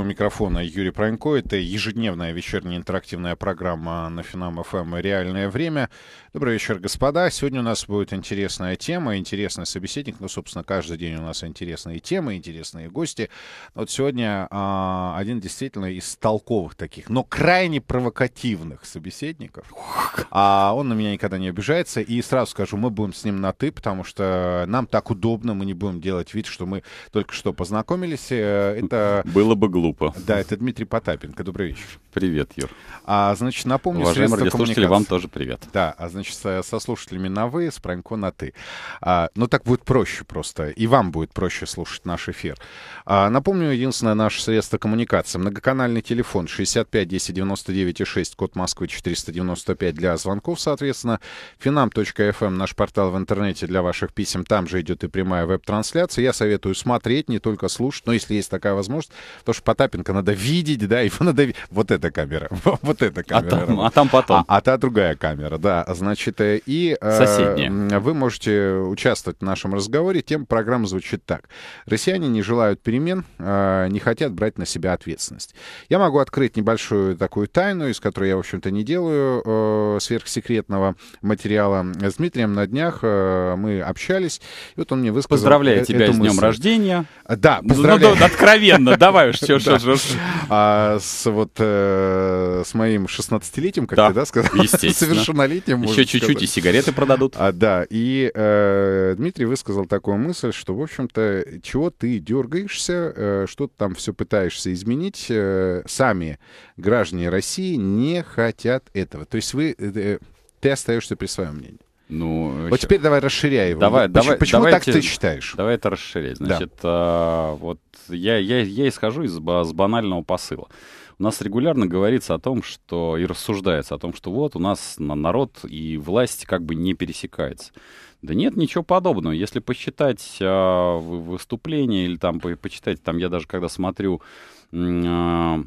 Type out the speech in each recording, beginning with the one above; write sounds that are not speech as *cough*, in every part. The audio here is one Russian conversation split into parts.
этого микрофона Юрий Пронько. Это ежедневная вечерняя интерактивная программа на Финам ФМ эм «Реальное время». Добрый вечер, господа. Сегодня у нас будет интересная тема, интересный собеседник. Ну, собственно, каждый день у нас интересные темы, интересные гости. Вот сегодня а, один действительно из толковых таких, но крайне провокативных собеседников. А он на меня никогда не обижается. И сразу скажу, мы будем с ним на «ты», потому что нам так удобно, мы не будем делать вид, что мы только что познакомились. Э, это... Было бы глупо глупо. Да, это Дмитрий Потапенко. Добрый вечер. Привет, Юр. А, значит, напомню, Уважаемые радиослушатели, вам тоже привет. Да, а, значит, со, со слушателями на «вы», с Пронько на «ты». А, ну, так будет проще просто, и вам будет проще слушать наш эфир. А, напомню, единственное наше средство коммуникации. Многоканальный телефон 65 10 99 6, код Москвы 495 для звонков, соответственно. Finam.fm, эм наш портал в интернете для ваших писем. Там же идет и прямая веб-трансляция. Я советую смотреть, не только слушать, но если есть такая возможность, потому что потом Потапенко надо видеть, да, его надо... Вот эта камера, *laughs* вот эта а камера. А там, а там потом. А, а та другая камера, да. Значит, э, и... Э, Соседняя. Э, вы можете участвовать в нашем разговоре. Тем программы звучит так. Россияне не желают перемен, э, не хотят брать на себя ответственность. Я могу открыть небольшую такую тайну, из которой я, в общем-то, не делаю э, сверхсекретного материала. С Дмитрием на днях э, мы общались, и вот он мне высказал... Поздравляю э, тебя с днем рождения. Да, поздравляю. Ну, ну, ну откровенно, давай уж все, а с вот э, с моим 16-летием, как ты, да, сказал? Совершеннолетним. Еще чуть-чуть и сигареты продадут. А, да. И э, Дмитрий высказал такую мысль, что, в общем-то, чего ты дергаешься, э, что ты там все пытаешься изменить, сами граждане России не хотят этого. То есть вы, ты остаешься при своем мнении. Ну, вот щ... теперь давай расширяй его. Давай, почему давай, почему давайте, так ты считаешь? Давай это расширять. Значит, да. Э, а, вот я, я, я исхожу из, с банального посыла. У нас регулярно говорится о том, что и рассуждается о том, что вот у нас народ и власть как бы не пересекаются. Да нет, ничего подобного. Если посчитать а, выступление или там почитать, там я даже когда смотрю а,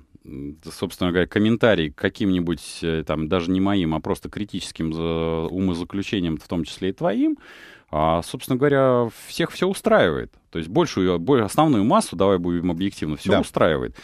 собственно говоря, комментарий к каким-нибудь, э, там, даже не моим, а просто критическим умозаключением, в том числе и твоим, а, собственно говоря, всех все устраивает. То есть большую, более основную массу, давай будем объективно, все да. устраивает.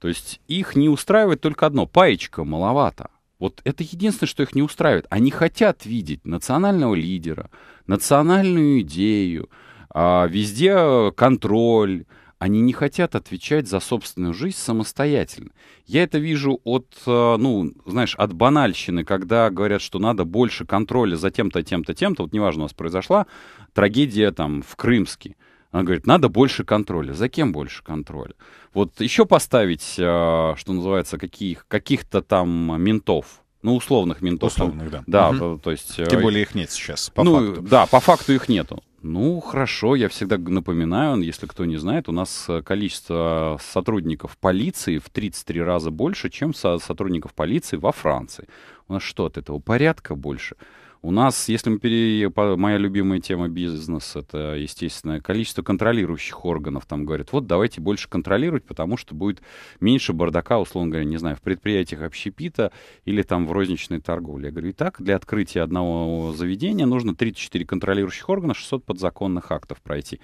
То есть их не устраивает только одно, паечка маловато. Вот это единственное, что их не устраивает. Они хотят видеть национального лидера, национальную идею, а, везде контроль, они не хотят отвечать за собственную жизнь самостоятельно. Я это вижу от, э, ну, знаешь, от банальщины, когда говорят, что надо больше контроля за тем-то, тем-то, тем-то. Вот неважно, у нас произошла трагедия там в Крымске. Она говорит, надо больше контроля. За кем больше контроля? Вот еще поставить, э, что называется, каких, каких-то там ментов ну, условных ментов. Условных, да. Да, угу. то, есть... Э, Тем более их нет сейчас, по ну, факту. Да, по факту их нету. Ну, хорошо, я всегда напоминаю, если кто не знает, у нас э, количество сотрудников полиции в 33 раза больше, чем со сотрудников полиции во Франции. У нас что от этого? Порядка больше. У нас, если мы пере... моя любимая тема бизнес, это, естественно, количество контролирующих органов. Там говорят, вот давайте больше контролировать, потому что будет меньше бардака, условно говоря, не знаю, в предприятиях общепита или там в розничной торговле. Я говорю, и так, для открытия одного заведения нужно 34 контролирующих органа, 600 подзаконных актов пройти.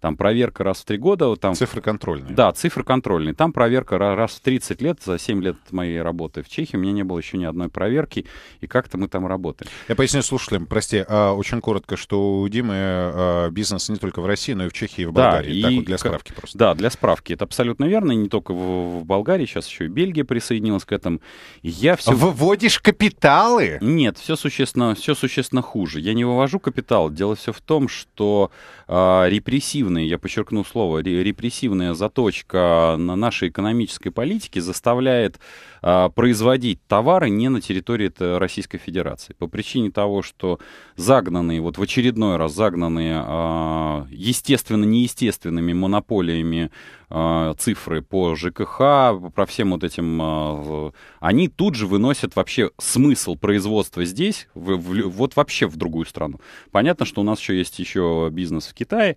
Там проверка раз в три года. Там... Цифры контрольные. Да, цифры контрольные. Там проверка раз в 30 лет. За 7 лет моей работы в Чехии у меня не было еще ни одной проверки. И как-то мы там работаем. Я поясню Объясню слушателям, прости, а, очень коротко, что у Димы а, бизнес не только в России, но и в Чехии, и в Болгарии. Да, так и... вот для справки просто. Да, для справки. Это абсолютно верно. не только в, в Болгарии, сейчас еще и Бельгия присоединилась к этому. Я все... Выводишь капиталы? Нет, все существенно, все существенно хуже. Я не вывожу капитал. Дело все в том, что а, репрессивная, я подчеркну слово, репрессивная заточка на нашей экономической политике заставляет а, производить товары не на территории Российской Федерации. По причине того, что загнанные, вот в очередной раз загнанные, а, естественно, неестественными монополиями а, цифры по ЖКХ, про всем вот этим, а, они тут же выносят вообще смысл производства здесь, в, в, вот вообще в другую страну. Понятно, что у нас еще есть еще бизнес в Китае,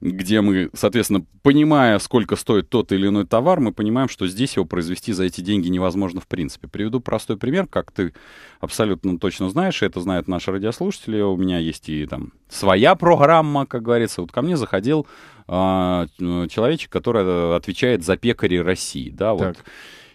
где мы, соответственно, понимая, сколько стоит тот или иной товар, мы понимаем, что здесь его произвести за эти деньги невозможно в принципе. Приведу простой пример, как ты абсолютно точно знаешь, и это знают наши радиослушатели деле у меня есть и там своя программа, как говорится. Вот ко мне заходил э, человечек, который э, отвечает за пекари России, да, вот.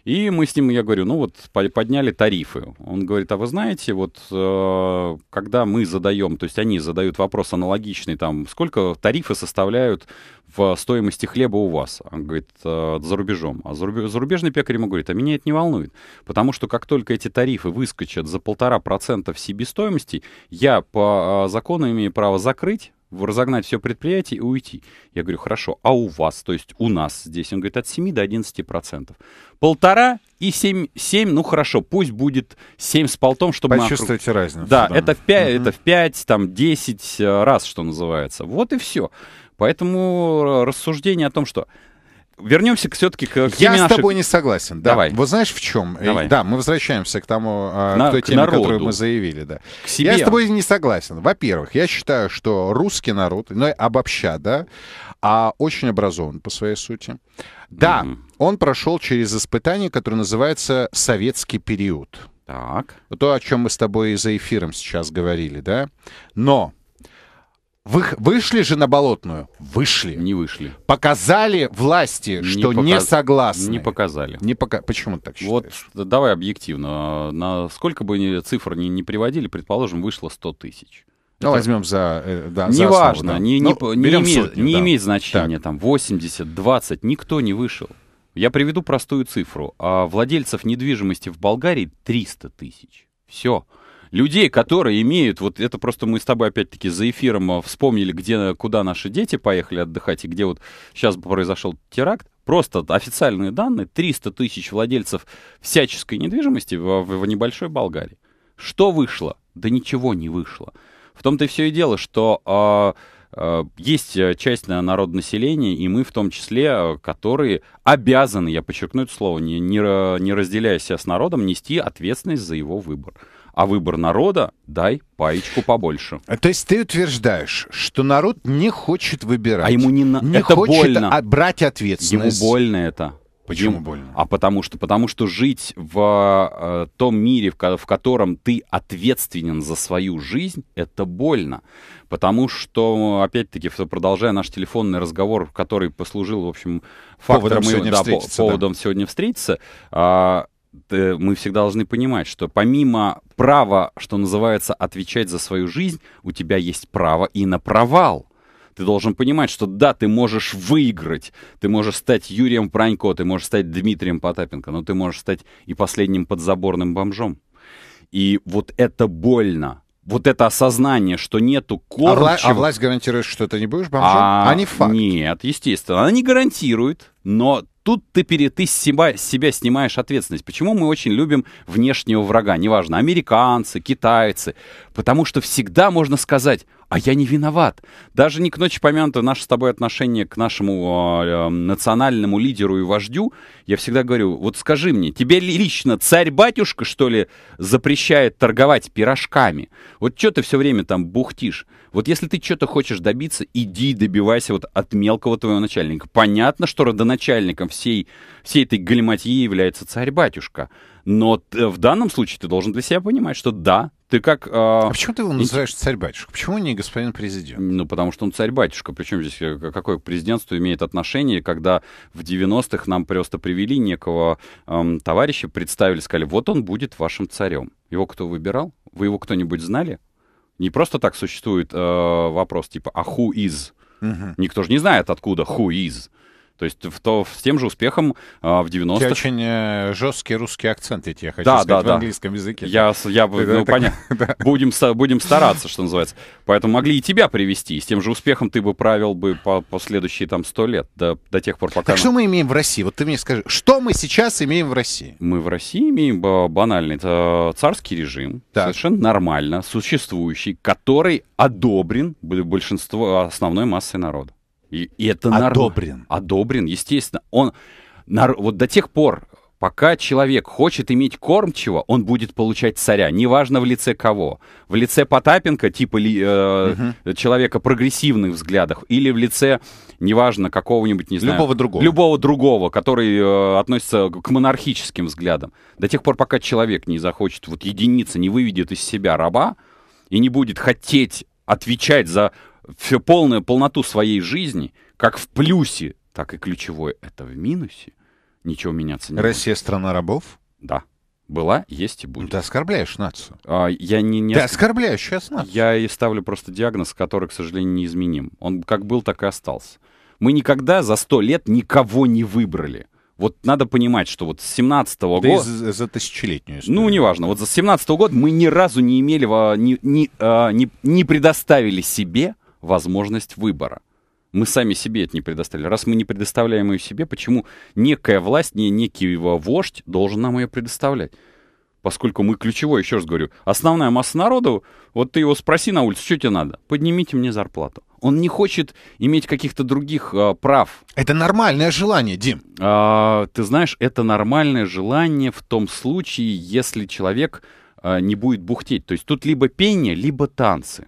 И мы с ним, я говорю, ну вот подняли тарифы. Он говорит, а вы знаете, вот э, когда мы задаем, то есть они задают вопрос аналогичный, там, сколько тарифы составляют в стоимости хлеба у вас? Он говорит, э, за рубежом. А зарубежный пекарь ему говорит, а меня это не волнует, потому что как только эти тарифы выскочат за полтора процента в себестоимости, я по э, закону имею право закрыть разогнать все предприятие и уйти. Я говорю, хорошо, а у вас, то есть у нас здесь? Он говорит, от 7 до 11 процентов. Полтора и 7, 7, ну хорошо, пусть будет 7 с полтом, чтобы... Почувствуйте округ... разницу. Да, да. Это, в 5, угу. это в 5, там 10 э, раз, что называется. Вот и все. Поэтому э, рассуждение о том, что вернемся все-таки к теме Я наших... с тобой не согласен. Да. Давай. Вот знаешь в чем? Давай. Да, мы возвращаемся к тому, а, На, к той теме, народу. которую мы заявили. Да. К себе. Я с тобой не согласен. Во-первых, я считаю, что русский народ, ну, обобща, да, а очень образован по своей сути. Да, mm-hmm. он прошел через испытание, которое называется советский период. Так. То, о чем мы с тобой и за эфиром сейчас говорили, да. Но вы вышли же на болотную? Вышли. Не вышли. Показали власти, не что пока... не согласны. Не показали. Не пока... Почему ты так считаешь? Вот давай объективно. На сколько бы цифр ни, ни приводили, предположим, вышло 100 тысяч. Ну, это... возьмем за... Э, да, не за основу, да. не, не, ну, не, имеет, сотню, не да. имеет значения, так. там, 80, 20, никто не вышел. Я приведу простую цифру. А владельцев недвижимости в Болгарии 300 тысяч. Все людей, которые имеют, вот это просто мы с тобой опять-таки за эфиром а, вспомнили, где, куда наши дети поехали отдыхать и где вот сейчас произошел теракт, просто официальные данные, 300 тысяч владельцев всяческой недвижимости в, в, в небольшой Болгарии. Что вышло? Да ничего не вышло. В том-то и все и дело, что а, а, э, э, есть часть народа населения, и мы в том числе, которые обязаны, я подчеркну это слово, не, не, не разделяя себя с народом, нести ответственность за его выбор а выбор народа дай паечку побольше. А, то есть ты утверждаешь, что народ не хочет выбирать. А ему не, на... не это хочет больно. От... брать ответственность. Ему больно это. Почему ему... больно? А потому что, потому что жить в э, том мире, в, в котором ты ответственен за свою жизнь, это больно. Потому что, опять-таки, продолжая наш телефонный разговор, который послужил, в общем, фактором поводом и, сегодня да, по, поводом да. сегодня встретиться, э, мы всегда должны понимать, что помимо права, что называется, отвечать за свою жизнь, у тебя есть право и на провал. Ты должен понимать, что да, ты можешь выиграть, ты можешь стать Юрием Пронько, ты можешь стать Дмитрием Потапенко, но ты можешь стать и последним подзаборным бомжом. И вот это больно, вот это осознание, что нету а кормчего... А, а власть гарантирует, что ты не будешь бомжом? А, а не факт. Нет, естественно. Она не гарантирует, но тут ты перед ты себя, себя снимаешь ответственность. Почему мы очень любим внешнего врага? Неважно, американцы, китайцы. Потому что всегда можно сказать, а я не виноват. Даже не к ночи помянуто наше с тобой отношение к нашему а, э, национальному лидеру и вождю. Я всегда говорю, вот скажи мне, тебе лично царь-батюшка, что ли, запрещает торговать пирожками? Вот что ты все время там бухтишь? Вот если ты что-то хочешь добиться, иди добивайся вот от мелкого твоего начальника. Понятно, что родоначальником всей, всей этой галиматьи является царь-батюшка. Но в данном случае ты должен для себя понимать, что да, ты как... Э, а почему ты его называешь царь-батюшка? Почему не господин президент? Ну, потому что он царь-батюшка. Причем здесь э, какое к президентству имеет отношение, когда в 90-х нам просто привели некого э, товарища, представили, сказали, вот он будет вашим царем. Его кто выбирал? Вы его кто-нибудь знали? Не просто так существует э, вопрос типа «а who is?». Угу. Никто же не знает, откуда «who is?». То есть в, то, с тем же успехом а, в 90-х... У очень э, жесткий русский акцент, я тебе хочу да, сказать, да, в да. английском языке. Я, я ну, так... понятно. *laughs* будем, будем стараться, что называется. Поэтому могли и тебя привести, и с тем же успехом ты бы правил бы по, по следующие там 100 лет, до, до тех пор, пока... Так что мы имеем в России? Вот ты мне скажи, что мы сейчас имеем в России? Мы в России имеем банальный это царский режим, так. совершенно нормально, существующий, который одобрен большинство, основной массой народа. И, и это одобрен. Нар... Одобрен, естественно. Он нар... вот до тех пор, пока человек хочет иметь кормчего, он будет получать царя, неважно в лице кого. В лице Потапенко, типа э, угу. человека прогрессивных взглядов или в лице, неважно, какого-нибудь, не знаю... Любого другого. Любого другого, который э, относится к монархическим взглядам. До тех пор, пока человек не захочет, вот единица не выведет из себя раба и не будет хотеть отвечать за все полную полноту своей жизни, как в плюсе, так и ключевое это в минусе, ничего меняться не Россия будет. страна рабов? Да. Была, есть и будет. Ты оскорбляешь нацию. А, я не, не... Ты оскорбляешь сейчас нацию. Я и ставлю просто диагноз, который, к сожалению, неизменим. Он как был, так и остался. Мы никогда за сто лет никого не выбрали. Вот надо понимать, что вот с 17 -го да года... За, за тысячелетнюю историю. Ну, неважно. Вот за 17 -го года мы ни разу не имели, ни, ни, а, не, не предоставили себе возможность выбора. Мы сами себе это не предоставили. Раз мы не предоставляем ее себе, почему некая власть, не некий его вождь должен нам ее предоставлять? Поскольку мы ключевой, еще раз говорю, основная масса народа, вот ты его спроси на улице, что тебе надо? Поднимите мне зарплату. Он не хочет иметь каких-то других а, прав. Это нормальное желание, Дим. А, ты знаешь, это нормальное желание в том случае, если человек а, не будет бухтеть. То есть тут либо пение, либо танцы.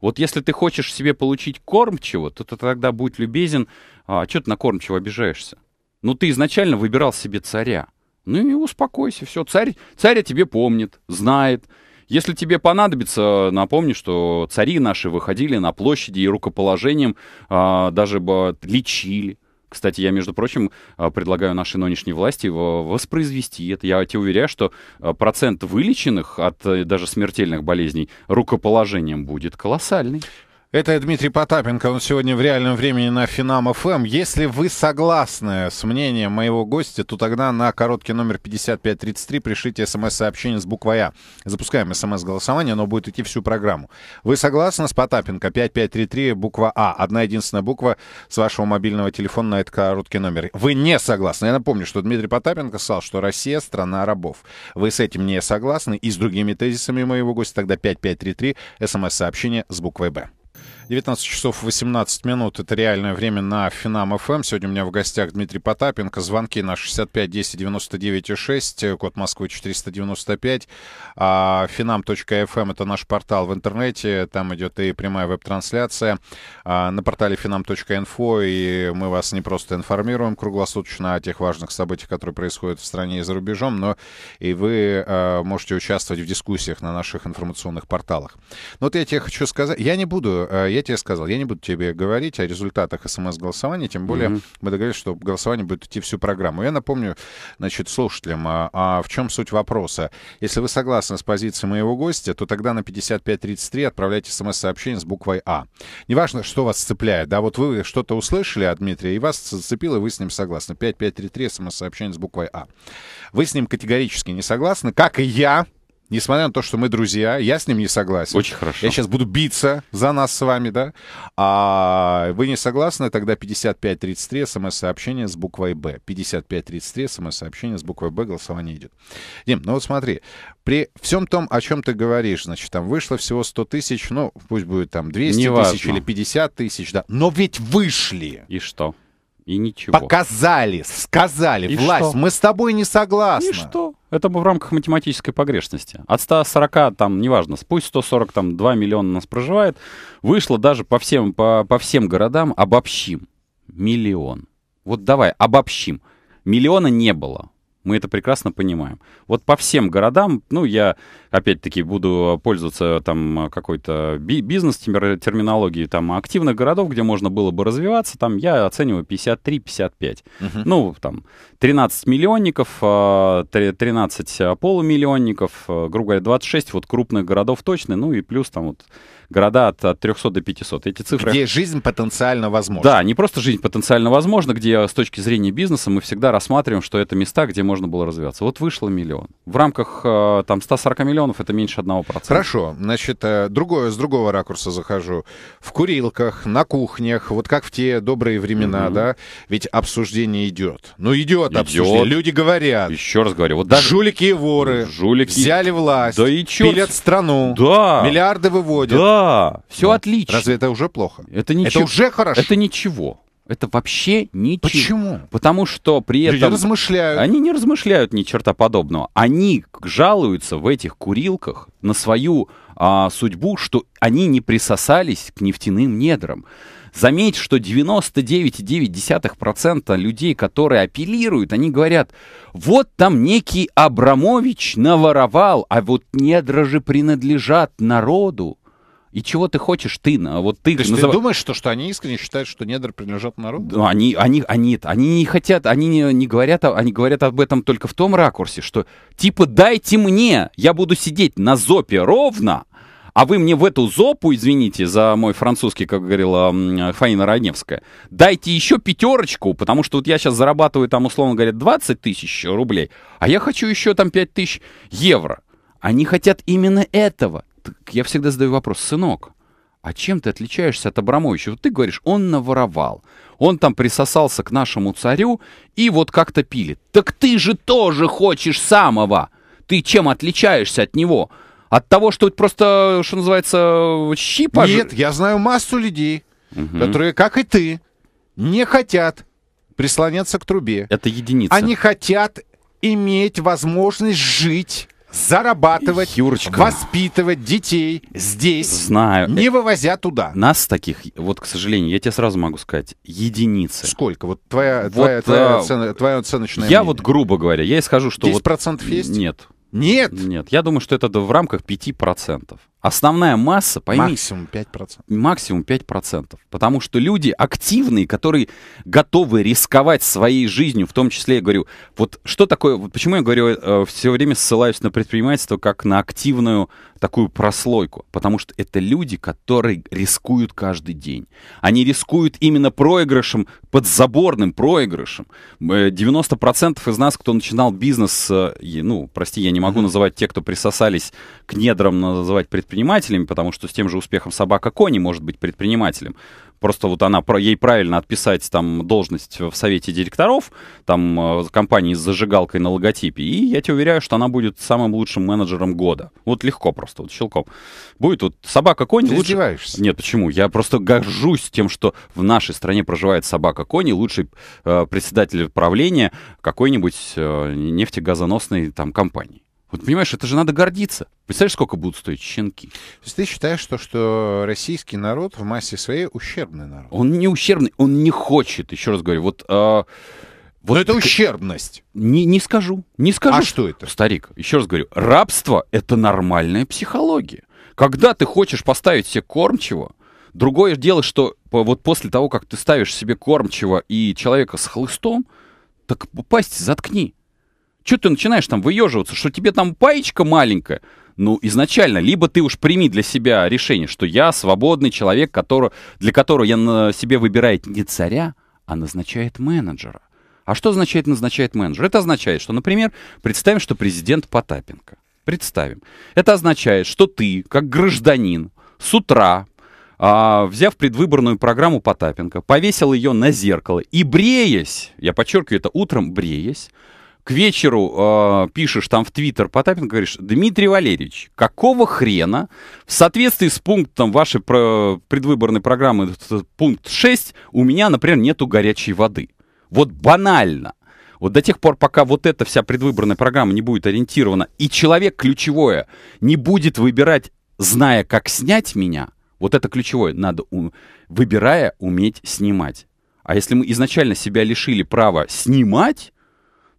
Вот если ты хочешь себе получить кормчего, то ты тогда будь любезен, а что ты на кормчего обижаешься? Ну ты изначально выбирал себе царя. Ну и успокойся, все, царь, царя тебе помнит, знает. Если тебе понадобится, напомни, что цари наши выходили на площади и рукоположением а, даже бы лечили. Кстати, я, между прочим, а, предлагаю нашей нынешней власти воспроизвести это. Я тебе уверяю, что а, процент вылеченных от э, даже смертельных болезней рукоположением будет колоссальный. Это Дмитрий Потапенко. Он сегодня в реальном времени на Финам ФМ. Эм. Если вы согласны с мнением моего гостя, то тогда на короткий номер 5533 пришлите смс-сообщение эм с буквой А. Запускаем смс-голосование, эм оно будет идти всю программу. Вы согласны с Потапенко? 5533, буква А. Одна единственная буква с вашего мобильного телефона на этот короткий номер. Вы не согласны. Я напомню, что Дмитрий Потапенко сказал, что Россия — страна рабов. Вы с этим не согласны и с другими тезисами моего гостя, тогда 5533, смс-сообщение с буквой Б. 19 часов 18 минут. Это реальное время на Финам ФМ. Эм. Сегодня у меня в гостях Дмитрий Потапенко. Звонки на 65 10 99 6, код Москвы 495. А Finam.fm эм — это наш портал в интернете. Там идет и прямая веб-трансляция. А на портале Финам.инфо И мы вас не просто информируем круглосуточно о тех важных событиях, которые происходят в стране и за рубежом, но и вы а, можете участвовать в дискуссиях на наших информационных порталах. Но ну, вот я тебе хочу сказать... Я не буду... А, я я тебе сказал, я не буду тебе говорить о результатах СМС-голосования, тем более mm-hmm. мы договорились, что голосование будет идти всю программу. Я напомню, значит, слушателям, а, а в чем суть вопроса? Если вы согласны с позицией моего гостя, то тогда на 5533 отправляйте СМС-сообщение с буквой А. Неважно, что вас цепляет, да, вот вы что-то услышали от Дмитрия, и вас зацепило, и вы с ним согласны. 5533 СМС-сообщение с буквой А. Вы с ним категорически не согласны, как и я, несмотря на то, что мы друзья, я с ним не согласен. Очень хорошо. Я сейчас буду биться за нас с вами, да? А вы не согласны, тогда 5533 смс-сообщение с буквой «Б». 5533 смс-сообщение с буквой «Б» голосование идет. Дим, ну вот смотри, при всем том, о чем ты говоришь, значит, там вышло всего 100 тысяч, ну, пусть будет там 200 Неважно. тысяч или 50 тысяч, да, но ведь вышли. И что? И ничего. Показали, сказали, и власть, что? мы с тобой не согласны. И что? Это в рамках математической погрешности. От 140, там, неважно, пусть 140, там, 2 миллиона нас проживает, вышло даже по всем, по, по всем городам обобщим. Миллион. Вот давай, обобщим. Миллиона не было. Мы это прекрасно понимаем. Вот по всем городам, ну, я опять-таки буду пользоваться там какой-то бизнес-терминологией, там активных городов, где можно было бы развиваться, там я оцениваю 53-55. Угу. Ну, там 13 миллионников, 13 а, а, полумиллионников, а, грубо говоря, 26 вот крупных городов точно, ну и плюс там вот города от, от 300 до 500. Эти цифры... Где жизнь потенциально возможна. Да, не просто жизнь потенциально возможна, где с точки зрения бизнеса мы всегда рассматриваем, что это места, где можно можно было развиваться. Вот вышло миллион. В рамках э, там 140 миллионов это меньше 1%. Хорошо. Значит, э, другое, с другого ракурса захожу. В курилках, на кухнях, вот как в те добрые времена, угу. да? Ведь обсуждение идет. Ну, идет, идет. обсуждение. Люди говорят. Еще раз говорю. Вот даже... Жулики и воры. Жулики. Взяли власть. Да и черт. Пилят страну. Да. Миллиарды выводят. Да. Все да. отлично. Разве это уже плохо? Это ничего. Это уже хорошо. Это ничего. Это вообще ничего. Почему? Потому что при этом... Люди размышляют. Они не размышляют ни черта подобного. Они жалуются в этих курилках на свою а, судьбу, что они не присосались к нефтяным недрам. Заметь, что 99,9% людей, которые апеллируют, они говорят, вот там некий Абрамович наворовал, а вот недра же принадлежат народу. И чего ты хочешь ты? Вот ты, То есть назов... ты думаешь, что, что они искренне считают, что недра принадлежат народу? Да, они, они, они, они не хотят, они не, не говорят, а, они говорят об этом только в том ракурсе, что типа дайте мне, я буду сидеть на зопе ровно, а вы мне в эту зопу, извините за мой французский, как говорила Фаина Раневская, дайте еще пятерочку, потому что вот я сейчас зарабатываю там, условно говоря, 20 тысяч рублей, а я хочу еще там 5 тысяч евро. Они хотят именно этого я всегда задаю вопрос, сынок, а чем ты отличаешься от Абрамовича? Вот ты говоришь, он наворовал, он там присосался к нашему царю и вот как-то пилит. Так ты же тоже хочешь самого! Ты чем отличаешься от него? От того, что просто, что называется, щипа? Нет, я знаю массу людей, угу. которые, как и ты, не хотят прислоняться к трубе. Это единица. Они хотят иметь возможность жить зарабатывать, Юрочка. воспитывать детей здесь, Знаю. не вывозя туда. Нас таких, вот, к сожалению, я тебе сразу могу сказать, единицы. Сколько? Вот твоя, вот, твоя, э, твоя, а... оцен... твоя оценочная Я мнение. вот, грубо говоря, я исхожу, что... 10% вот... есть? Нет. Нет? Нет. Я думаю, что это в рамках 5%. Основная масса, пойми... Максимум 5%. Максимум 5%. Потому что люди активные, которые готовы рисковать своей жизнью, в том числе, я говорю, вот что такое, вот почему я говорю, э, все время ссылаюсь на предпринимательство как на активную такую прослойку. Потому что это люди, которые рискуют каждый день. Они рискуют именно проигрышем, подзаборным проигрышем. 90% э, из нас, кто начинал бизнес, э, ну, прости, я не могу называть те, кто присосались к недрам, называть предпринимательством, предпринимателями, потому что с тем же успехом собака Кони может быть предпринимателем. Просто вот она, ей правильно отписать там должность в совете директоров, там э, компании с зажигалкой на логотипе, и я тебе уверяю, что она будет самым лучшим менеджером года. Вот легко просто, вот щелком. Будет вот собака Кони Ты лучше... издеваешься? Нет, почему? Я просто горжусь тем, что в нашей стране проживает собака Кони, лучший э, председатель правления какой-нибудь э, нефтегазоносной там компании. Вот понимаешь, это же надо гордиться. Представляешь, сколько будут стоить щенки? То есть ты считаешь, что, что российский народ в массе своей ущербный народ? Он не ущербный, он не хочет, еще раз говорю. Вот, а, вот Но это так, ущербность. Не, не скажу, не а скажу. А что это? Старик, еще раз говорю, рабство — это нормальная психология. Когда ты хочешь поставить себе кормчего, другое дело, что вот после того, как ты ставишь себе кормчего и человека с хлыстом, так пасть заткни. Что ты начинаешь там выеживаться, что тебе там паечка маленькая? Ну, изначально, либо ты уж прими для себя решение, что я свободный человек, который, для которого я на себе выбирает не царя, а назначает менеджера. А что означает назначает менеджер? Это означает, что, например, представим, что президент Потапенко. Представим. Это означает, что ты, как гражданин, с утра, а, взяв предвыборную программу Потапенко, повесил ее на зеркало и бреясь, я подчеркиваю это утром, бреясь, к вечеру э, пишешь там в Твиттер Потапенко, говоришь, Дмитрий Валерьевич, какого хрена в соответствии с пунктом вашей про- предвыборной программы, э, пункт 6, у меня, например, нету горячей воды? Вот банально. Вот до тех пор, пока вот эта вся предвыборная программа не будет ориентирована, и человек, ключевое, не будет выбирать, зная, как снять меня, вот это ключевое, надо, у, выбирая, уметь снимать. А если мы изначально себя лишили права снимать,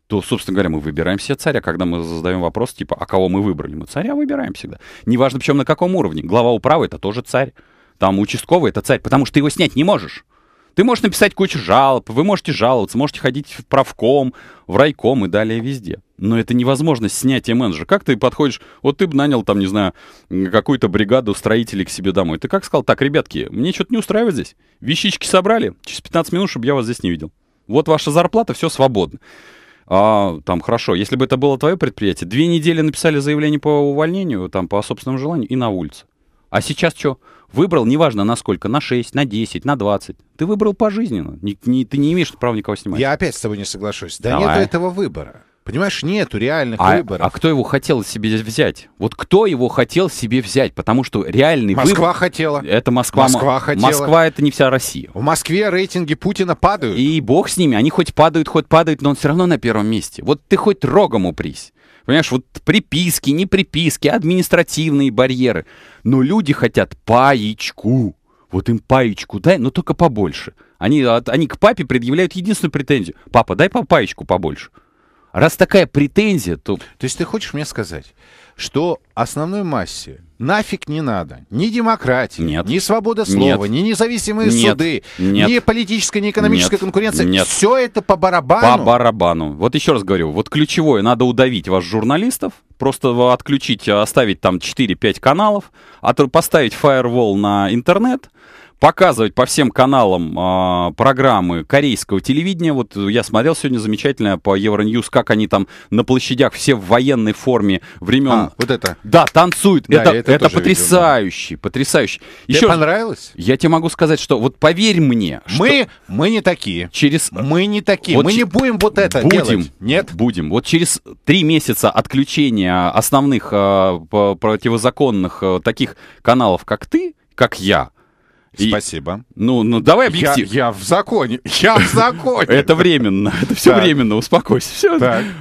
то, собственно говоря, мы выбираем себе царя, когда мы задаем вопрос, типа, а кого мы выбрали? Мы царя выбираем всегда. Неважно, причем на каком уровне. Глава управы — это тоже царь. Там участковый — это царь, потому что ты его снять не можешь. Ты можешь написать кучу жалоб, вы можете жаловаться, можете ходить в правком, в райком и далее везде. Но это невозможно снять менеджера. Как ты подходишь, вот ты бы нанял там, не знаю, какую-то бригаду строителей к себе домой. Ты как сказал, так, ребятки, мне что-то не устраивает здесь. Вещички собрали, через 15 минут, чтобы я вас здесь не видел. Вот ваша зарплата, все свободно а, там хорошо, если бы это было твое предприятие, две недели написали заявление по увольнению, там, по собственному желанию, и на улице. А сейчас что? Выбрал, неважно на сколько, на 6, на 10, на 20. Ты выбрал пожизненно. Ни, ни, ты не имеешь права никого снимать. Я опять с тобой не соглашусь. Да Давай. нет этого выбора. Понимаешь, нету реальных а, выборов. А кто его хотел себе взять? Вот кто его хотел себе взять? Потому что реальный Москва выбор... Москва хотела. Это Москва. Москва хотела. Москва — это не вся Россия. В Москве рейтинги Путина падают. И бог с ними. Они хоть падают, хоть падают, но он все равно на первом месте. Вот ты хоть рогом упрись. Понимаешь, вот приписки, не приписки, административные барьеры. Но люди хотят паечку. Вот им паечку дай, но только побольше. Они, они к папе предъявляют единственную претензию. Папа, дай папаечку побольше. Раз такая претензия, то... То есть ты хочешь мне сказать, что основной массе нафиг не надо. Ни демократии, Нет. ни свобода слова, Нет. ни независимые Нет. суды, Нет. ни политическая, ни экономическая Нет. конкуренция. Нет. Все это по барабану. По барабану. Вот еще раз говорю, вот ключевое, надо удавить вас журналистов, просто отключить, оставить там 4-5 каналов, а то поставить фаервол на интернет, показывать по всем каналам э, программы корейского телевидения. Вот я смотрел сегодня замечательно по Евроньюз, как они там на площадях все в военной форме времен. А, вот это. Да, танцуют. Да, это это, это потрясающе, видел, да. потрясающе. Еще тебе понравилось? Я тебе могу сказать, что вот поверь мне, мы что... мы не такие. Через мы не такие. Вот мы ч... не будем вот это будем, делать. Нет, будем. Вот через три месяца отключения основных э, противозаконных э, таких каналов, как ты, как я и, Спасибо. Ну, ну, ну давай объектив. Я, я в законе. Я в законе. Это временно. Это все временно. Успокойся. Все.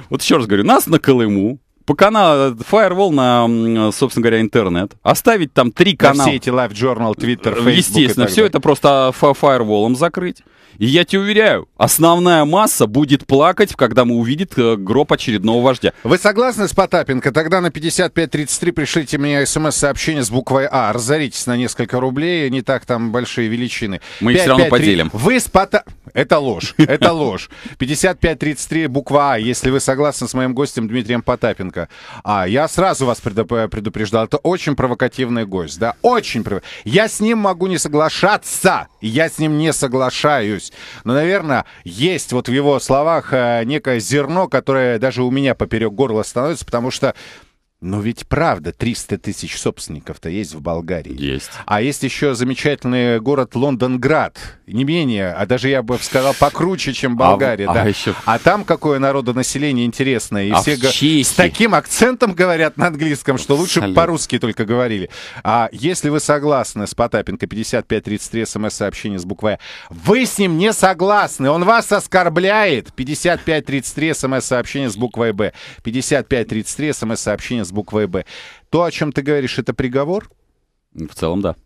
Вот еще раз говорю, нас на Колыму по каналу Firewall на, собственно говоря, интернет. Оставить там три канала. все эти Live Journal, Twitter, э, Facebook. Естественно, все это просто фаерволом закрыть. И я тебе уверяю, основная масса будет плакать, когда мы увидит э, гроб очередного вождя. Вы согласны с Потапенко? Тогда на 5533 пришлите мне смс-сообщение с буквой А. Разоритесь на несколько рублей, не так там большие величины. Мы их все равно 5, поделим. Вы с Потапенко... Это ложь, это ложь. 5533 буква А, если вы согласны с моим гостем Дмитрием Потапенко. А, я сразу вас предупреждал, это очень провокативный гость, да, очень пров... Я с ним могу не соглашаться, я с ним не соглашаюсь боюсь. Но, наверное, есть вот в его словах э, некое зерно, которое даже у меня поперек горла становится, потому что но ведь правда, 300 тысяч собственников-то есть в Болгарии. Есть. А есть еще замечательный город Лондонград. Не менее, а даже я бы сказал, покруче, чем а Болгария. А, да. а, еще... а там какое народонаселение интересное. И а все в Чехии... с таким акцентом говорят на английском, что лучше по-русски только говорили. А если вы согласны с Потапенко 5533 смс-сообщение с буквой «А», вы с ним не согласны, он вас оскорбляет. 5533 смс-сообщение с буквой «Б». 5533 смс-сообщение с буквой «Б». То, о чем ты говоришь, это приговор? В целом, да. То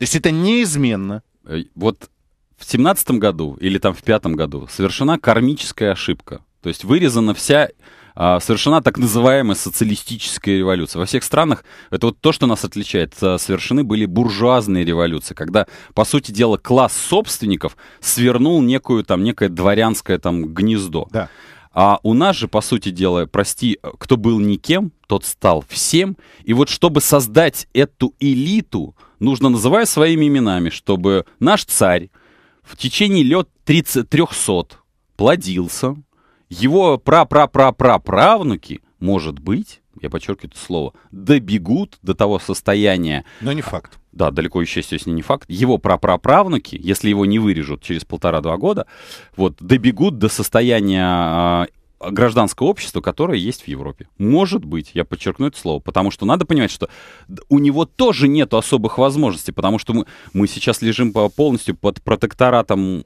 есть это неизменно? Э, вот в семнадцатом году или там в пятом году совершена кармическая ошибка. То есть вырезана вся а, совершена так называемая социалистическая революция. Во всех странах это вот то, что нас отличает. А, совершены были буржуазные революции, когда, по сути дела, класс собственников свернул некую, там, некое дворянское там, гнездо. Да. А у нас же, по сути дела, прости, кто был никем, тот стал всем. И вот чтобы создать эту элиту, нужно называть своими именами, чтобы наш царь в течение лет 30, 300 плодился, его пра-пра-пра-пра-правнуки, может быть, я подчеркиваю это слово, добегут до того состояния. Но не факт. Да, далеко еще, естественно, не факт. Его прапраправнуки, если его не вырежут через полтора-два года, вот, добегут до состояния а, а, гражданское общество, которое есть в Европе. Может быть, я подчеркну это слово, потому что надо понимать, что у него тоже нет особых возможностей, потому что мы, мы сейчас лежим полностью под протекторатом,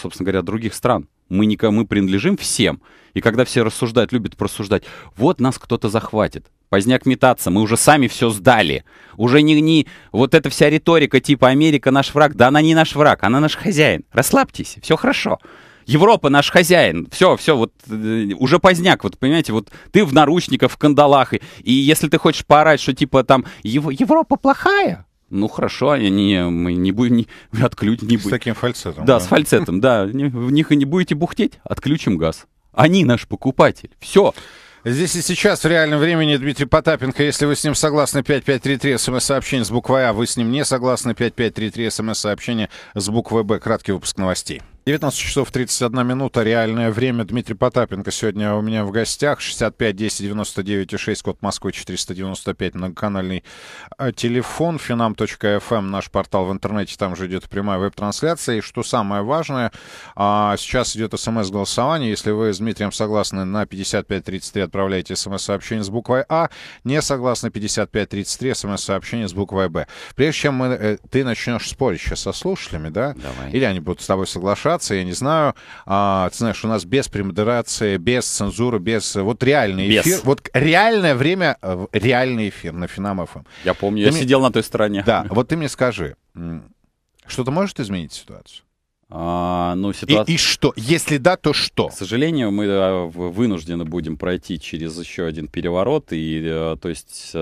собственно говоря, других стран. Мы никому принадлежим всем. И когда все рассуждают, любят просуждать, вот нас кто-то захватит. Поздняк метаться, мы уже сами все сдали. Уже не, не вот эта вся риторика типа «Америка наш враг», да она не наш враг, она наш хозяин. Расслабьтесь, все хорошо. Европа наш хозяин. Все, все, вот э, уже поздняк, вот понимаете, вот ты в наручниках, в кандалах, и, и если ты хочешь поорать, что типа там Ев- Европа плохая, ну хорошо, они не, мы не будем не, *laughs* отключить не будем. С таким фальцетом. Да, да. с фальцетом, да. Не, в них и не будете бухтеть, отключим газ. Они наш покупатель. Все. Здесь и сейчас, в реальном времени, Дмитрий Потапенко, если вы с ним согласны, 5533 смс-сообщение с буквой А, вы с ним не согласны, 5533 смс-сообщение с буквой Б. Краткий выпуск новостей. 19 часов 31 минута, реальное время. Дмитрий Потапенко сегодня у меня в гостях. 65 10 99 и 6, код Москвы 495, многоканальный а, телефон. Finam.fm, эм. наш портал в интернете, там же идет прямая веб-трансляция. И что самое важное, а, сейчас идет смс-голосование. Если вы с Дмитрием согласны, на 5533 отправляйте смс-сообщение с буквой А. Не согласны 5533, смс-сообщение с буквой Б. Прежде чем мы, э, ты начнешь спорить сейчас со слушателями, да? Давай. Или они будут с тобой соглашаться соглашаться, я не знаю. А, ты знаешь, у нас без премодерации, без цензуры, без... Э, вот реальный без. эфир. Вот реальное время, э, реальный эфир на Финам ФМ. Я помню, ты я мне... сидел на той стороне. Да, вот ты мне скажи, что-то может изменить ситуацию? А, ну, ситуация... и, и что? Если да, то что? К сожалению, мы э, вынуждены будем пройти через еще один переворот. И, то есть,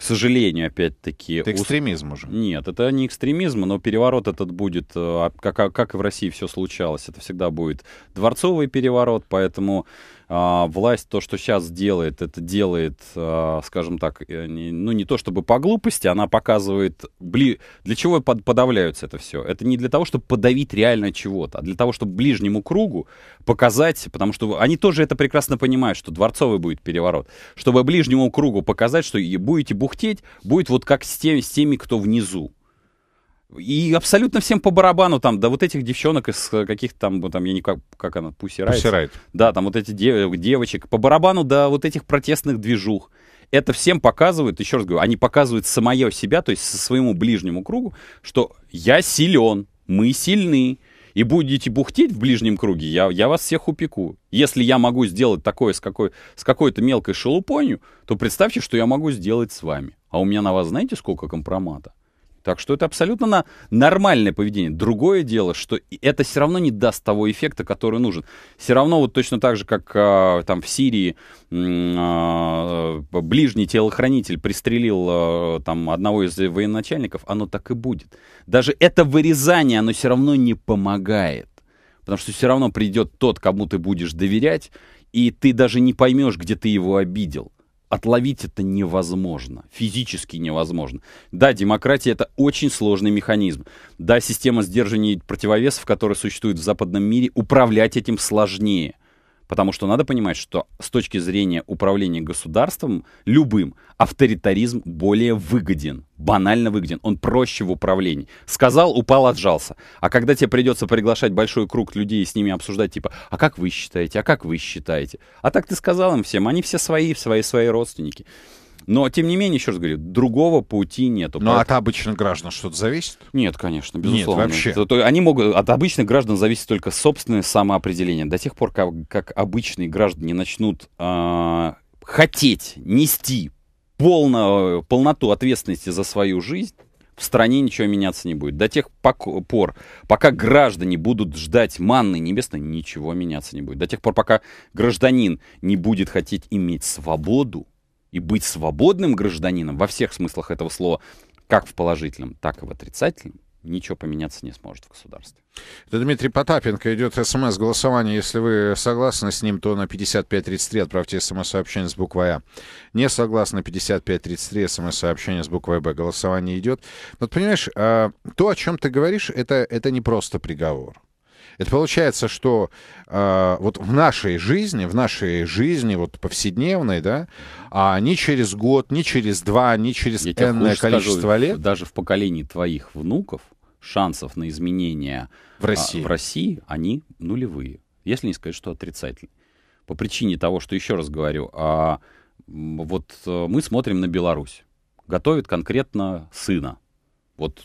к сожалению, опять-таки... Это экстремизм уже. Нет, это не экстремизм, но переворот этот будет, э, а, как, а, как и в России все случалось, это всегда будет дворцовый переворот, поэтому а, власть то, что сейчас делает, это делает, а, скажем так, э, ну не то чтобы по глупости, она показывает, бли... для чего под, подавляются это все. Это не для того, чтобы подавить реально чего-то, а для того, чтобы ближнему кругу показать, потому что они тоже это прекрасно понимают, что дворцовый будет переворот, чтобы ближнему кругу показать, что будете бухтеть, будет вот как с теми, с теми кто внизу. И абсолютно всем по барабану там, да вот этих девчонок из э, каких-то там, ну, там я не как, как она, пусирает. Пусирает. Да, там вот эти дев, девочек, по барабану да вот этих протестных движух. Это всем показывают, еще раз говорю, они показывают самое себя, то есть со своему ближнему кругу, что я силен, мы сильны, и будете бухтеть в ближнем круге, я, я вас всех упеку. Если я могу сделать такое с, какой, с какой-то мелкой шелупонью, то представьте, что я могу сделать с вами. А у меня на вас знаете сколько компромата? Так что это абсолютно на нормальное поведение. Другое дело, что это все равно не даст того эффекта, который нужен. Все равно вот точно так же, как а, там в Сирии а, э, ближний телохранитель пристрелил а, там одного из военачальников, оно так и будет. Даже это вырезание, оно все равно не помогает. Потому что все равно придет тот, кому ты будешь доверять, и ты даже не поймешь, где ты его обидел отловить это невозможно, физически невозможно. Да, демократия — это очень сложный механизм. Да, система сдерживания противовесов, которая существует в западном мире, управлять этим сложнее. Потому что надо понимать, что с точки зрения управления государством, любым, авторитаризм более выгоден, банально выгоден, он проще в управлении. Сказал, упал, отжался. А когда тебе придется приглашать большой круг людей и с ними обсуждать, типа, а как вы считаете, а как вы считаете? А так ты сказал им всем, они все свои, свои-свои родственники. Но, тем не менее, еще раз говорю, другого пути нету. Ну, поэтому... от обычных граждан что-то зависит? Нет, конечно, безусловно. Нет, вообще. То, то, они могут... От обычных граждан зависит только собственное самоопределение. До тех пор, как, как обычные граждане начнут э, хотеть нести полно, полноту ответственности за свою жизнь, в стране ничего меняться не будет. До тех пор, пока граждане будут ждать манны небесной, ничего меняться не будет. До тех пор, пока гражданин не будет хотеть иметь свободу, и быть свободным гражданином во всех смыслах этого слова, как в положительном, так и в отрицательном, ничего поменяться не сможет в государстве. Это Дмитрий Потапенко. Идет смс-голосование. Если вы согласны с ним, то на 5533 отправьте смс-сообщение с буквой А. Не согласны 5533 смс-сообщение с буквой Б. Голосование идет. Вот понимаешь, а, то, о чем ты говоришь, это, это не просто приговор. Это получается, что э, вот в нашей жизни, в нашей жизни вот повседневной, да, а не через год, не через два, не через Я энное количество скажу, лет. Даже в поколении твоих внуков шансов на изменения в а, России, а, в России они нулевые, если не сказать, что отрицательные. По причине того, что еще раз говорю, а, вот э, мы смотрим на Беларусь, готовит конкретно сына. Вот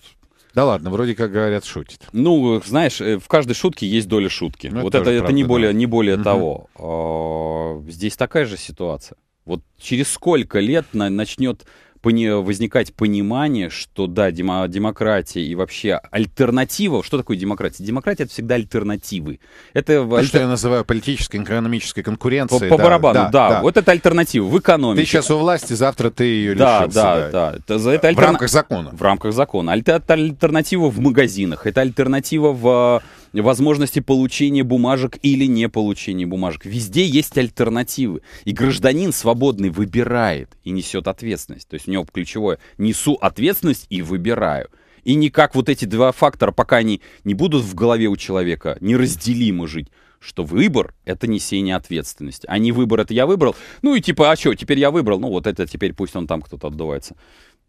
да ладно, вроде как говорят, шутит. Ну, знаешь, э, в каждой шутке есть доля шутки. Ну, вот это, это, это не, более, не более того. А, здесь такая же ситуация. Вот через сколько лет начнет пони- возникать понимание, что да, демо- демократия и вообще альтернатива. Что такое демократия? Демократия это всегда альтернативы. Это ну, То, альтер... что я называю политической, экономической конкуренцией. По, по да, барабану, да, да, да. Вот это альтернатива в экономике. Ты сейчас у власти, завтра ты ее да, Да, да, да. Это, за это альтерна... В рамках закона. В рамках закона. Аль- это альтернатива в магазинах, это альтернатива в возможности получения бумажек или не получения бумажек. Везде есть альтернативы. И гражданин свободный выбирает и несет ответственность. То есть у него ключевое «несу ответственность и выбираю». И никак вот эти два фактора, пока они не будут в голове у человека, неразделимо жить что выбор — это несение ответственности. А не выбор — это я выбрал. Ну и типа, а что, теперь я выбрал. Ну вот это теперь пусть он там кто-то отдувается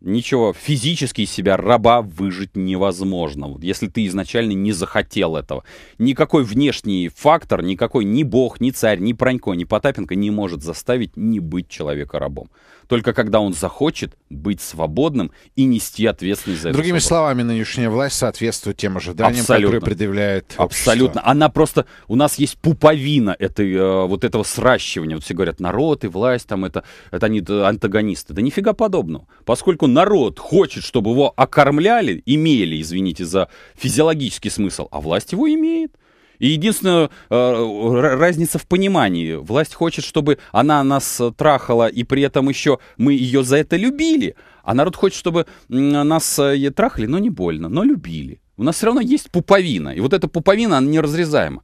ничего физически из себя раба выжить невозможно, вот, если ты изначально не захотел этого. Никакой внешний фактор, никакой ни бог, ни царь, ни Пронько, ни Потапенко не может заставить не быть человека рабом. Только когда он захочет быть свободным и нести ответственность за это. Другими свободу. словами, нынешняя власть соответствует тем ожиданиям, Абсолютно. которые предъявляет Абсолютно. Она просто... У нас есть пуповина этой, э, вот этого сращивания. Вот все говорят, народ и власть, там это, это они антагонисты. Да нифига подобного. Поскольку поскольку народ хочет, чтобы его окормляли, имели, извините за физиологический смысл, а власть его имеет. И единственная э, разница в понимании. Власть хочет, чтобы она нас э, трахала, и при этом еще мы ее за это любили. А народ хочет, чтобы нас э, трахали, но не больно, но любили. У нас все равно есть пуповина. И вот эта пуповина, она неразрезаема.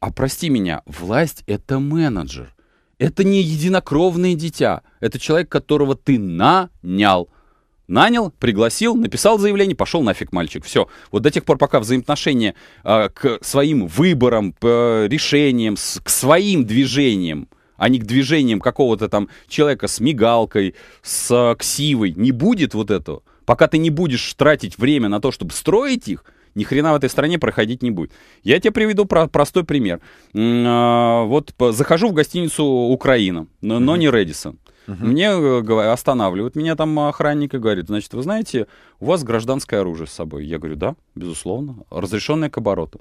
А прости меня, власть — это менеджер. Это не единокровные дитя. Это человек, которого ты нанял. Нанял, пригласил, написал заявление, пошел нафиг мальчик. Все. Вот до тех пор, пока взаимоотношения э, к своим выборам, э, решениям, с, к своим движениям, а не к движениям какого-то там человека с мигалкой, с э, ксивой, не будет вот этого, пока ты не будешь тратить время на то, чтобы строить их, ни хрена в этой стране проходить не будет. Я тебе приведу про простой пример. А, вот захожу в гостиницу Украина, но, но не Редисон. Угу. Мне э, останавливают меня там охранник и говорит, значит, вы знаете, у вас гражданское оружие с собой. Я говорю, да, безусловно, разрешенное к обороту.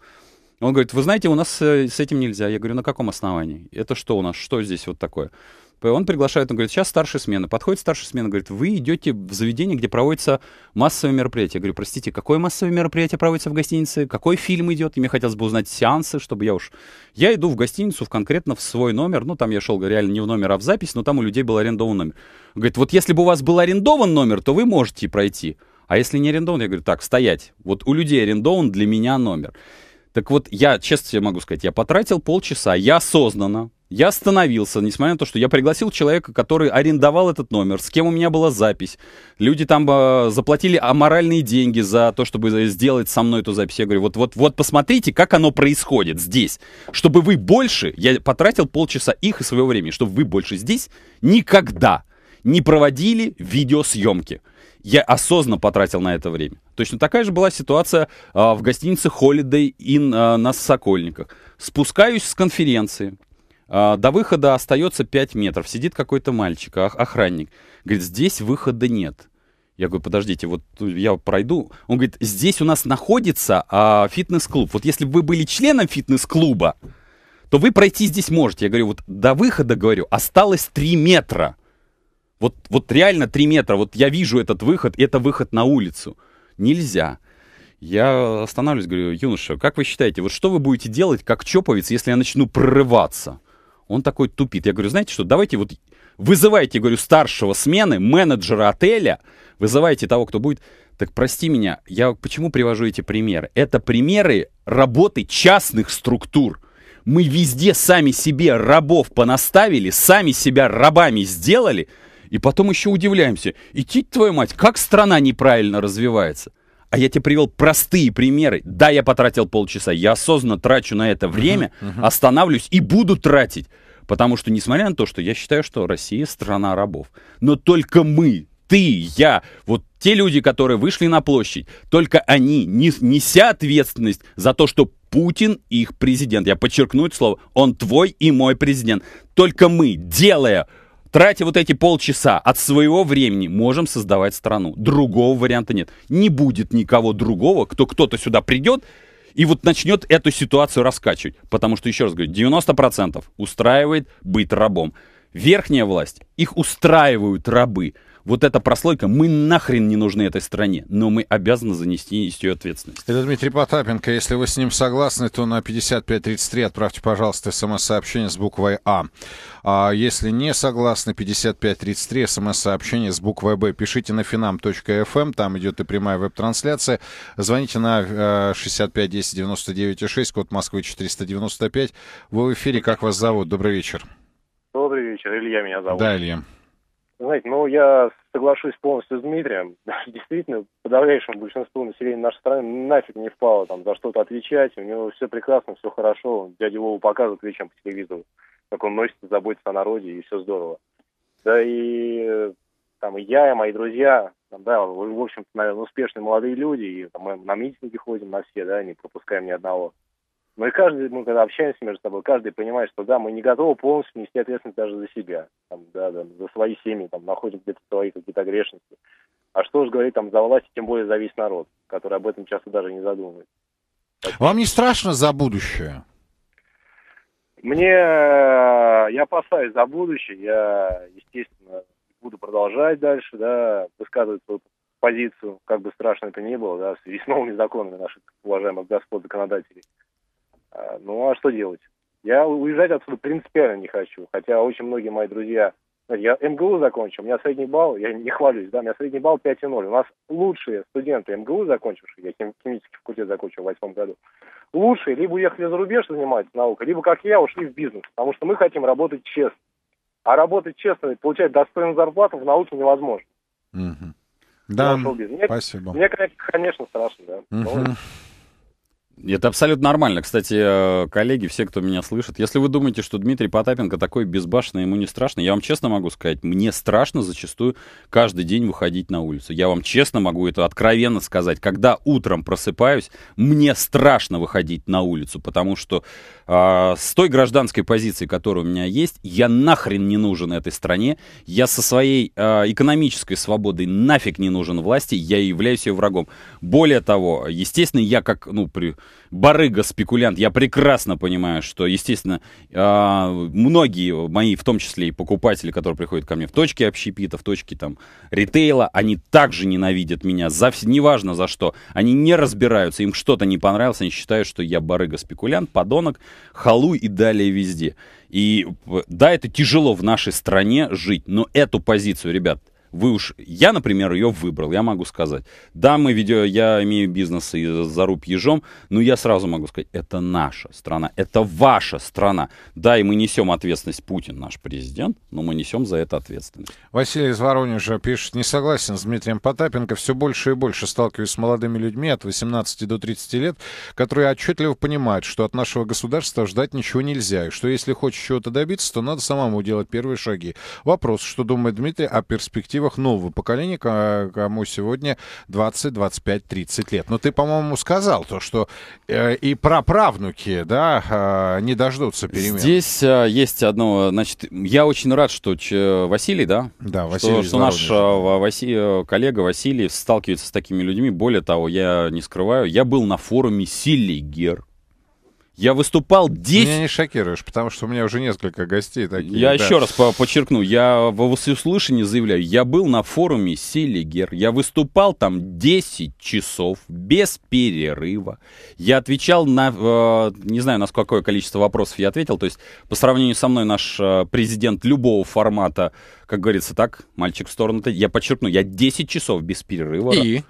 Он говорит, вы знаете, у нас э, с этим нельзя. Я говорю, на каком основании? Это что у нас? Что здесь вот такое? Типа, он приглашает, он говорит, сейчас старшая смена. Подходит старшая смена, говорит, вы идете в заведение, где проводится массовое мероприятие. Я говорю, простите, какое массовое мероприятие проводится в гостинице? Какой фильм идет? И мне хотелось бы узнать сеансы, чтобы я уж... Я иду в гостиницу в конкретно в свой номер. Ну, там я шел реально не в номер, а в запись, но там у людей был арендован номер. Он говорит, вот если бы у вас был арендован номер, то вы можете пройти. А если не арендован, я говорю, так, стоять. Вот у людей арендован для меня номер. Так вот, я, честно тебе могу сказать, я потратил полчаса, я осознанно я остановился, несмотря на то, что я пригласил человека, который арендовал этот номер, с кем у меня была запись. Люди там э, заплатили аморальные деньги за то, чтобы сделать со мной эту запись. Я говорю, вот, вот, вот посмотрите, как оно происходит здесь. Чтобы вы больше, я потратил полчаса их и своего времени, чтобы вы больше здесь никогда не проводили видеосъемки я осознанно потратил на это время. Точно такая же была ситуация а, в гостинице Holiday Inn а, на Сокольниках. Спускаюсь с конференции, а, до выхода остается 5 метров. Сидит какой-то мальчик, охранник. Говорит, здесь выхода нет. Я говорю, подождите, вот я пройду. Он говорит, здесь у нас находится а, фитнес-клуб. Вот если бы вы были членом фитнес-клуба, то вы пройти здесь можете. Я говорю, вот до выхода, говорю, осталось 3 метра. Вот, вот реально 3 метра. Вот я вижу этот выход, это выход на улицу. Нельзя. Я останавливаюсь, говорю, юноша, как вы считаете, вот что вы будете делать как чоповец, если я начну прорываться? Он такой тупит. Я говорю, знаете что, давайте вот вызывайте, говорю, старшего смены, менеджера отеля, вызывайте того, кто будет. Так прости меня, я почему привожу эти примеры? Это примеры работы частных структур. Мы везде сами себе рабов понаставили, сами себя рабами сделали, и потом еще удивляемся. Идти, твою мать, как страна неправильно развивается. А я тебе привел простые примеры. Да, я потратил полчаса. Я осознанно трачу на это время, uh-huh, uh-huh. останавливаюсь и буду тратить. Потому что, несмотря на то, что я считаю, что Россия страна рабов, но только мы, ты, я, вот те люди, которые вышли на площадь, только они, неся ответственность за то, что Путин их президент. Я подчеркну это слово. Он твой и мой президент. Только мы, делая Тратя вот эти полчаса от своего времени, можем создавать страну. Другого варианта нет. Не будет никого другого, кто кто-то сюда придет и вот начнет эту ситуацию раскачивать. Потому что, еще раз говорю, 90% устраивает быть рабом. Верхняя власть, их устраивают рабы вот эта прослойка, мы нахрен не нужны этой стране, но мы обязаны занести ее ответственность. Это Дмитрий Потапенко. Если вы с ним согласны, то на 5533 отправьте, пожалуйста, смс-сообщение с буквой А. А если не согласны, 5533 смс-сообщение с буквой Б. Пишите на finam.fm, эм, там идет и прямая веб-трансляция. Звоните на 65 10 99 код Москвы 495. Вы в эфире, как вас зовут? Добрый вечер. Добрый вечер, Илья меня зовут. Да, Илья. Знаете, ну я соглашусь полностью с Дмитрием. *laughs* Действительно, подавляющему большинству населения нашей страны нафиг не впало там за что-то отвечать. У него все прекрасно, все хорошо. Дядя Вову показывают вечером по телевизору, как он носится, заботится о народе, и все здорово. Да и э, там и я, и мои друзья, там, да, в общем-то, наверное, успешные молодые люди, и там, мы на митинги ходим на все, да, не пропускаем ни одного. Мы каждый, мы когда общаемся между собой, каждый понимает, что да, мы не готовы полностью нести ответственность даже за себя, там, да, да, за свои семьи, там, находим где-то свои какие-то грешности. А что уж говорить там за власть, тем более за весь народ, который об этом часто даже не задумывается. Вам не страшно за будущее? Мне, я опасаюсь за будущее, я, естественно, буду продолжать дальше, да, высказывать свою позицию, как бы страшно это ни было, да, с новыми законами наших уважаемых господ законодателей. А, ну а что делать? Я уезжать отсюда принципиально не хочу, хотя очень многие мои друзья... Я МГУ закончил, у меня средний балл, я не хвалюсь, да, у меня средний балл 5,0. У нас лучшие студенты МГУ закончившие, я хим, химический факультет закончил в восьмом году, лучшие либо уехали за рубеж заниматься наукой, либо, как я, ушли в бизнес, потому что мы хотим работать честно. А работать честно и получать достойную зарплату в науке невозможно. Угу. Да, мне, спасибо. Мне, конечно, страшно, да. Угу. Это абсолютно нормально. Кстати, э, коллеги, все, кто меня слышит, если вы думаете, что Дмитрий Потапенко такой безбашенный, ему не страшно, я вам честно могу сказать, мне страшно зачастую каждый день выходить на улицу. Я вам честно могу это откровенно сказать. Когда утром просыпаюсь, мне страшно выходить на улицу, потому что э, с той гражданской позиции, которая у меня есть, я нахрен не нужен этой стране, я со своей э, экономической свободой нафиг не нужен власти, я являюсь ее врагом. Более того, естественно, я как, ну, при барыга-спекулянт. Я прекрасно понимаю, что, естественно, а, многие мои, в том числе и покупатели, которые приходят ко мне в точке общепита, в точке там ритейла, они также ненавидят меня, за, неважно за что. Они не разбираются, им что-то не понравилось, они считают, что я барыга-спекулянт, подонок, халуй и далее везде. И да, это тяжело в нашей стране жить, но эту позицию, ребят, вы уж... Я, например, ее выбрал, я могу сказать. Да, мы видео, я имею бизнес и за рубежом, но я сразу могу сказать, это наша страна, это ваша страна. Да, и мы несем ответственность, Путин наш президент, но мы несем за это ответственность. Василий из Воронежа пишет, не согласен с Дмитрием Потапенко, все больше и больше сталкиваюсь с молодыми людьми от 18 до 30 лет, которые отчетливо понимают, что от нашего государства ждать ничего нельзя, и что если хочешь чего-то добиться, то надо самому делать первые шаги. Вопрос, что думает Дмитрий о перспективе? перспективах нового поколения, кому сегодня 20, 25, 30 лет. Но ты, по-моему, сказал то, что э, и праправнуки, да, э, не дождутся перемен. Здесь э, есть одно, значит, я очень рад, что Василий, да? Да, Василий. Что, что наш Василий, коллега Василий сталкивается с такими людьми. Более того, я не скрываю, я был на форуме Силигер. Я выступал 10... Меня не шокируешь, потому что у меня уже несколько гостей такие. Я да. еще раз по подчеркну, я во всеуслышании заявляю, я был на форуме Селигер, я выступал там 10 часов без перерыва. Я отвечал на... Э, не знаю, на какое количество вопросов я ответил, то есть по сравнению со мной наш э, президент любого формата, как говорится так, мальчик в сторону... Я подчеркну, я 10 часов без перерыва. И?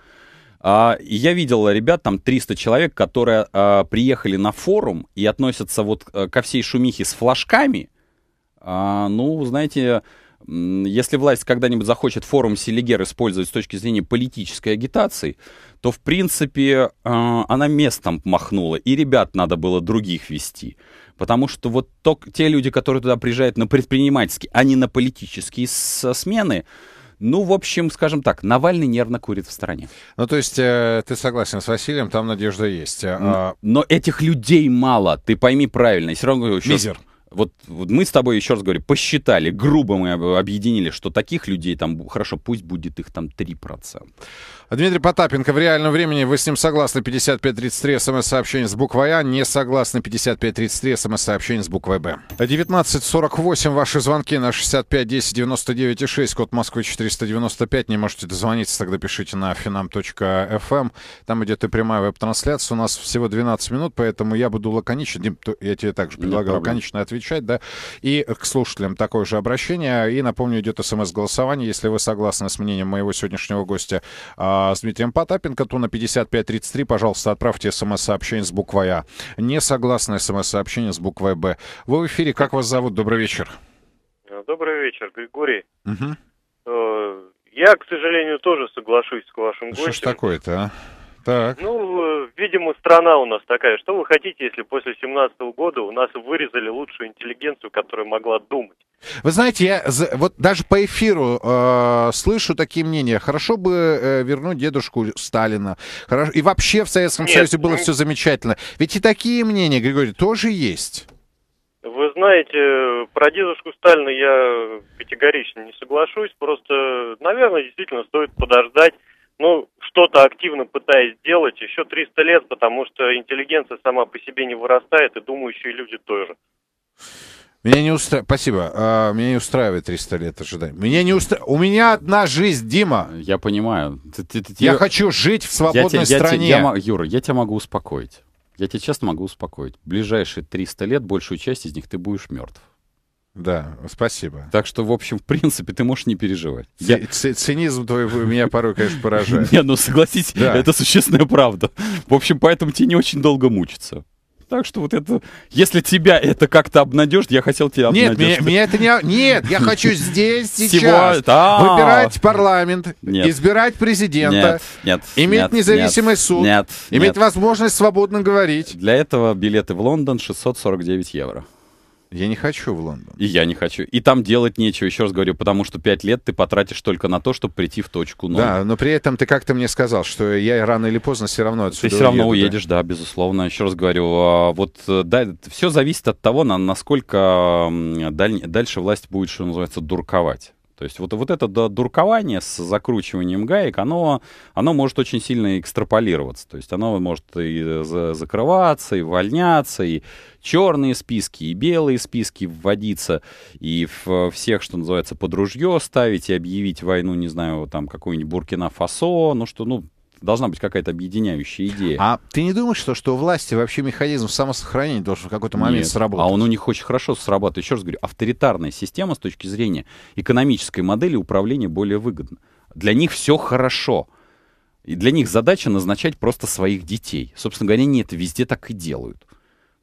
А, я видел ребят, там 300 человек, которые а, приехали на форум и относятся вот э, ко всей шумихе с флажками. А, ну, знаете, если власть когда-нибудь захочет форум Селигер использовать с точки зрения политической агитации, то, в принципе, она местом махнула, и ребят надо было других вести. Потому что вот те люди, которые туда приезжают на предпринимательские, а не на политические смены, ну, в общем, скажем так, Навальный нервно курит в стороне. Ну, то есть э, ты согласен с Василием, там надежда есть. Э, а... Но, но этих людей мало, ты пойми правильно. все равно еще... Мизер вот, вот мы с тобой, еще раз говорю, посчитали, грубо мы объединили, что таких людей там, хорошо, пусть будет их там 3%. А Дмитрий Потапенко, в реальном времени вы с ним согласны 5533 смс-сообщение с буквой А, не согласны 5533 смс-сообщение с буквой Б. 1948, ваши звонки на 65 10 99 и 6, код Москвы 495, не можете дозвониться, тогда пишите на finam.fm, эм. там идет и прямая веб-трансляция, у нас всего 12 минут, поэтому я буду лаконичен, Дим, я тебе также предлагаю лаконично отвечать, да, и к слушателям такое же обращение, и напомню, идет смс-голосование, если вы согласны с мнением моего сегодняшнего гостя, а, а, с Дмитрием Потапенко, то на 5533, пожалуйста, отправьте смс-сообщение с буквой А. Не согласное смс-сообщение с буквой Б. Вы в эфире, как вас зовут? Добрый вечер. Э, добрый вечер, Григорий. Угу. Я, к сожалению, тоже соглашусь с вашим гостем. Что ж такое-то, а? Так. Ну, э, видимо, страна у нас такая. Что вы хотите, если после 17 года у нас вырезали лучшую интеллигенцию, которая могла думать? Вы знаете, я вот даже по эфиру э, слышу такие мнения. Хорошо бы э, вернуть дедушку Сталина. Хорошо... И вообще в Советском Нет. Союзе было ну все замечательно. Ведь и такие мнения, Григорий, тоже есть. Вы знаете, про дедушку Сталина я категорично не соглашусь. Просто, наверное, действительно стоит подождать. Ну, что-то активно пытаясь сделать еще 300 лет, потому что интеллигенция сама по себе не вырастает, и думающие люди тоже. Меня не устраивает... Спасибо. А, меня не устраивает 300 лет ожидания. Меня не устра... У меня одна жизнь, Дима. Я понимаю. Ты, ты, ты, я ты... хочу жить в свободной я те, стране. Я, я, я, Юра, я тебя могу успокоить. Я тебя честно могу успокоить. Ближайшие 300 лет, большую часть из них ты будешь мертв. Да, спасибо. Так что, в общем, в принципе, ты можешь не переживать. Я... Цинизм твой меня порой, конечно, поражает. *laughs* Не, ну согласись, это существенная правда. В общем, поэтому тебе не очень долго мучиться. Так что вот это, если тебя это как-то обнадежит, я хотел тебя обнадежить. Нет, меня, меня это не... Нет, я хочу *laughs* здесь, сейчас выбирать парламент, избирать президента, иметь независимый суд, иметь возможность свободно говорить. Для этого билеты в Лондон 649 евро. Я не хочу в Лондон. И я не хочу. И там делать нечего, еще раз говорю, потому что пять лет ты потратишь только на то, чтобы прийти в точку ноль. Да, но при этом ты как-то мне сказал, что я рано или поздно все равно отсюда Ты все равно уеду, уедешь, да? да, безусловно. Еще раз говорю, а, вот э, да, все зависит от того, насколько даль... дальше власть будет, что называется, дурковать. То есть вот, вот это дуркование с закручиванием гаек, оно, оно может очень сильно экстраполироваться. То есть оно может и закрываться, и вольняться, и черные списки, и белые списки вводиться, и в, всех, что называется, под ружье ставить, и объявить войну, не знаю, там какую-нибудь Буркина-Фасо, ну что, ну, должна быть какая-то объединяющая идея. А ты не думаешь, что, что у власти вообще механизм самосохранения должен в какой-то момент Нет, сработать? А он у них очень хорошо срабатывает. Еще раз говорю, авторитарная система с точки зрения экономической модели управления более выгодна. Для них все хорошо. И для них задача назначать просто своих детей. Собственно говоря, они это везде так и делают.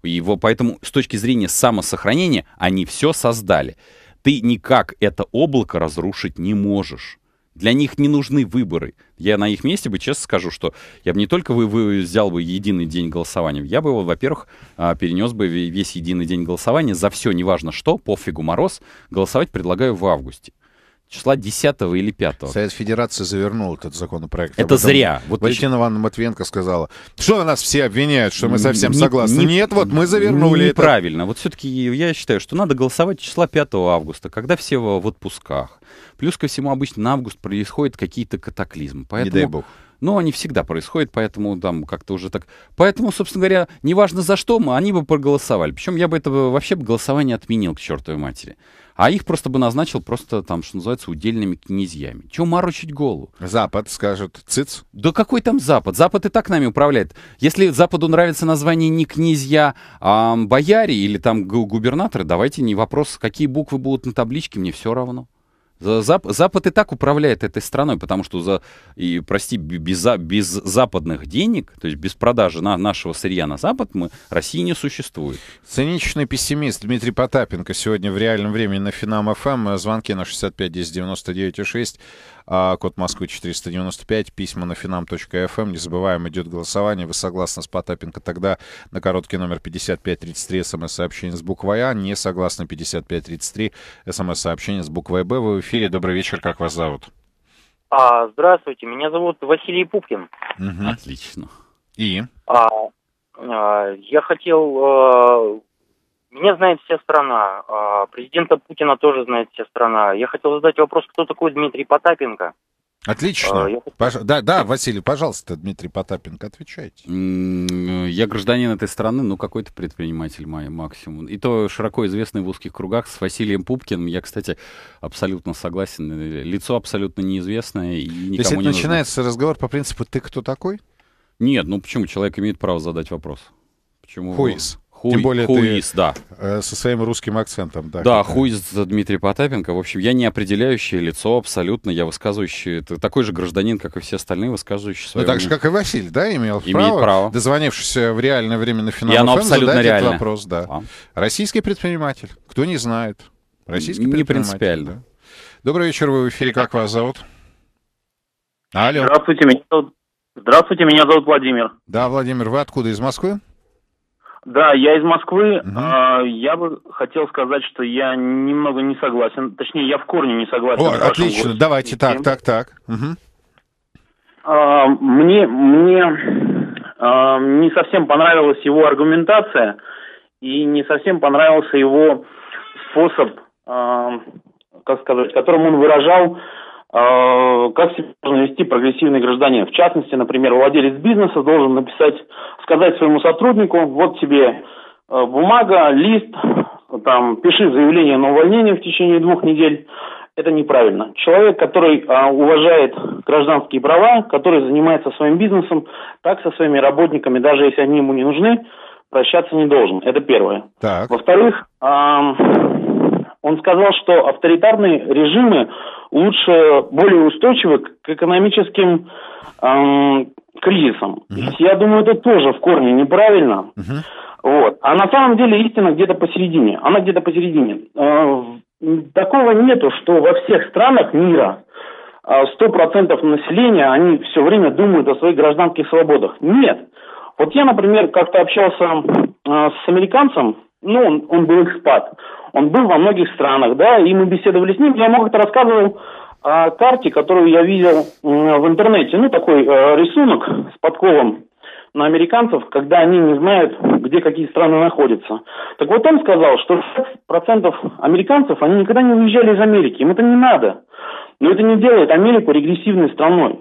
Его, поэтому с точки зрения самосохранения они все создали. Ты никак это облако разрушить не можешь. Для них не нужны выборы. Я на их месте бы честно скажу, что я бы не только вы, вы взял бы единый день голосования, я бы его, во-первых, а, перенес бы весь единый день голосования за все, неважно что, пофигу мороз, голосовать предлагаю в августе числа 10 или 5. Совет Федерации завернул этот законопроект. Это зря. Вот Валентина еще... Ивановна Матвенко сказала, что нас все обвиняют, что мы совсем не, согласны. Не, Нет, вот мы завернули Неправильно. Это. Вот все-таки я считаю, что надо голосовать числа 5 августа, когда все в отпусках. Плюс ко всему обычно на август происходят какие-то катаклизмы. Поэтому... Не дай бог. Но ну, они всегда происходят, поэтому там как-то уже так. Поэтому, собственно говоря, неважно за что, мы, они бы проголосовали. Причем я бы это вообще бы голосование отменил к чертовой матери. А их просто бы назначил просто там, что называется, удельными князьями. Чего морочить голову? Запад, скажут, циц. Да какой там Запад? Запад и так нами управляет. Если Западу нравится название не князья, а бояре или там губернаторы, давайте не вопрос, какие буквы будут на табличке, мне все равно. Зап Запад и так управляет этой страной, потому что за и прости без, без западных денег, то есть без продажи на нашего сырья на Запад, мы России не существует. Циничный пессимист Дмитрий Потапенко сегодня в реальном времени на Финам ФМ. Эм. Звонки на 65 10 99 6 а, код Москвы 495, письма на finam.fm. Эм. Не забываем, идет голосование. Вы согласны с Потапенко тогда на короткий номер 5533 смс-сообщение эм с буквой А. Не согласны 5533 смс-сообщение эм с буквой Б. Вы в эфире. Добрый вечер. Как вас зовут? А, здравствуйте. Меня зовут Василий Пупкин. Угу. Отлично. И? А, а, я хотел э, меня знает вся страна. А президента Путина тоже знает вся страна. Я хотел задать вопрос, кто такой Дмитрий Потапенко? Отлично. А, я... Пож... Да, да, Василий, пожалуйста, Дмитрий Потапенко, отвечайте. Я гражданин этой страны, ну какой-то предприниматель мой максимум. И то широко известный в узких кругах с Василием Пупкиным. Я, кстати, абсолютно согласен. Лицо абсолютно неизвестное и никому То есть это не начинается нужно. разговор по принципу «ты кто такой»? Нет, ну почему? Человек имеет право задать вопрос. Почему? Хуис. is? Хуй, Тем более хуис, ты, да. Э, со своим русским акцентом. Да, да хуис Дмитрий Потапенко. В общем, я не определяющее лицо абсолютно. Я высказывающий, это такой же гражданин, как и все остальные, высказывающие свое... Ну, так же, как и Василий, да, имел Имеет право, право. дозвонившись в реальное время на финал, и оно FM, абсолютно задать реально. этот вопрос, да. А? Российский предприниматель, кто не знает. Российский не предприниматель. принципиально. Да. Добрый вечер, вы в эфире, как вас зовут? Алло. Здравствуйте, меня зовут... Здравствуйте, меня зовут Владимир. Да, Владимир, вы откуда, из Москвы? Да, я из Москвы. Угу. я бы хотел сказать, что я немного не согласен. Точнее, я в корне не согласен. О, отлично. Гостем. Давайте так, так, так. Угу. мне мне а, не совсем понравилась его аргументация и не совсем понравился его способ, как сказать, которым он выражал Э, как себя должен вести прогрессивный гражданин. В частности, например, владелец бизнеса должен написать, сказать своему сотруднику, вот тебе э, бумага, лист, там, пиши заявление на увольнение в течение двух недель. Это неправильно. Человек, который э, уважает гражданские права, который занимается своим бизнесом, так со своими работниками, даже если они ему не нужны, прощаться не должен. Это первое. Так. Во-вторых, эм, он сказал, что авторитарные режимы лучше более устойчивы к экономическим эм, кризисам. Uh-huh. Я думаю, это тоже в корне неправильно. Uh-huh. Вот. А на самом деле истина где-то посередине. Она где-то посередине. Э, такого нету, что во всех странах мира а, сто процентов населения, они все время думают о своих гражданских свободах. Нет. Вот я, например, как-то общался э, с американцем, ну, он, он был экспат. Он был во многих странах, да, и мы беседовали с ним. Я ему как-то рассказывал о карте, которую я видел в интернете. Ну, такой э, рисунок с подковом на американцев, когда они не знают, где какие страны находятся. Так вот он сказал, что 60% американцев, они никогда не уезжали из Америки, им это не надо. Но это не делает Америку регрессивной страной.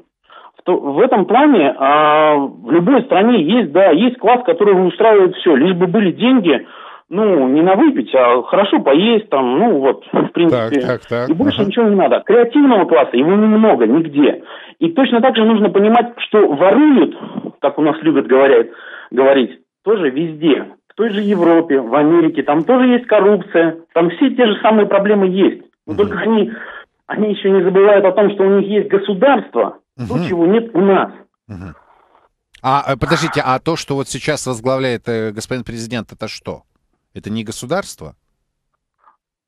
То в этом плане а, в любой стране есть, да, есть класс, который устраивает все, лишь бы были деньги, ну, не на выпить, а хорошо поесть, там, ну, вот, в принципе. Так, так, так. И больше ага. ничего не надо. Креативного класса его немного, нигде. И точно так же нужно понимать, что воруют, как у нас любят говорят, говорить, тоже везде. В той же Европе, в Америке, там тоже есть коррупция, там все те же самые проблемы есть. Но угу. только они, они еще не забывают о том, что у них есть государство, угу. то, чего нет у нас. Угу. А э, подождите, а то, что вот сейчас возглавляет э, господин президент, это что? Это не государство?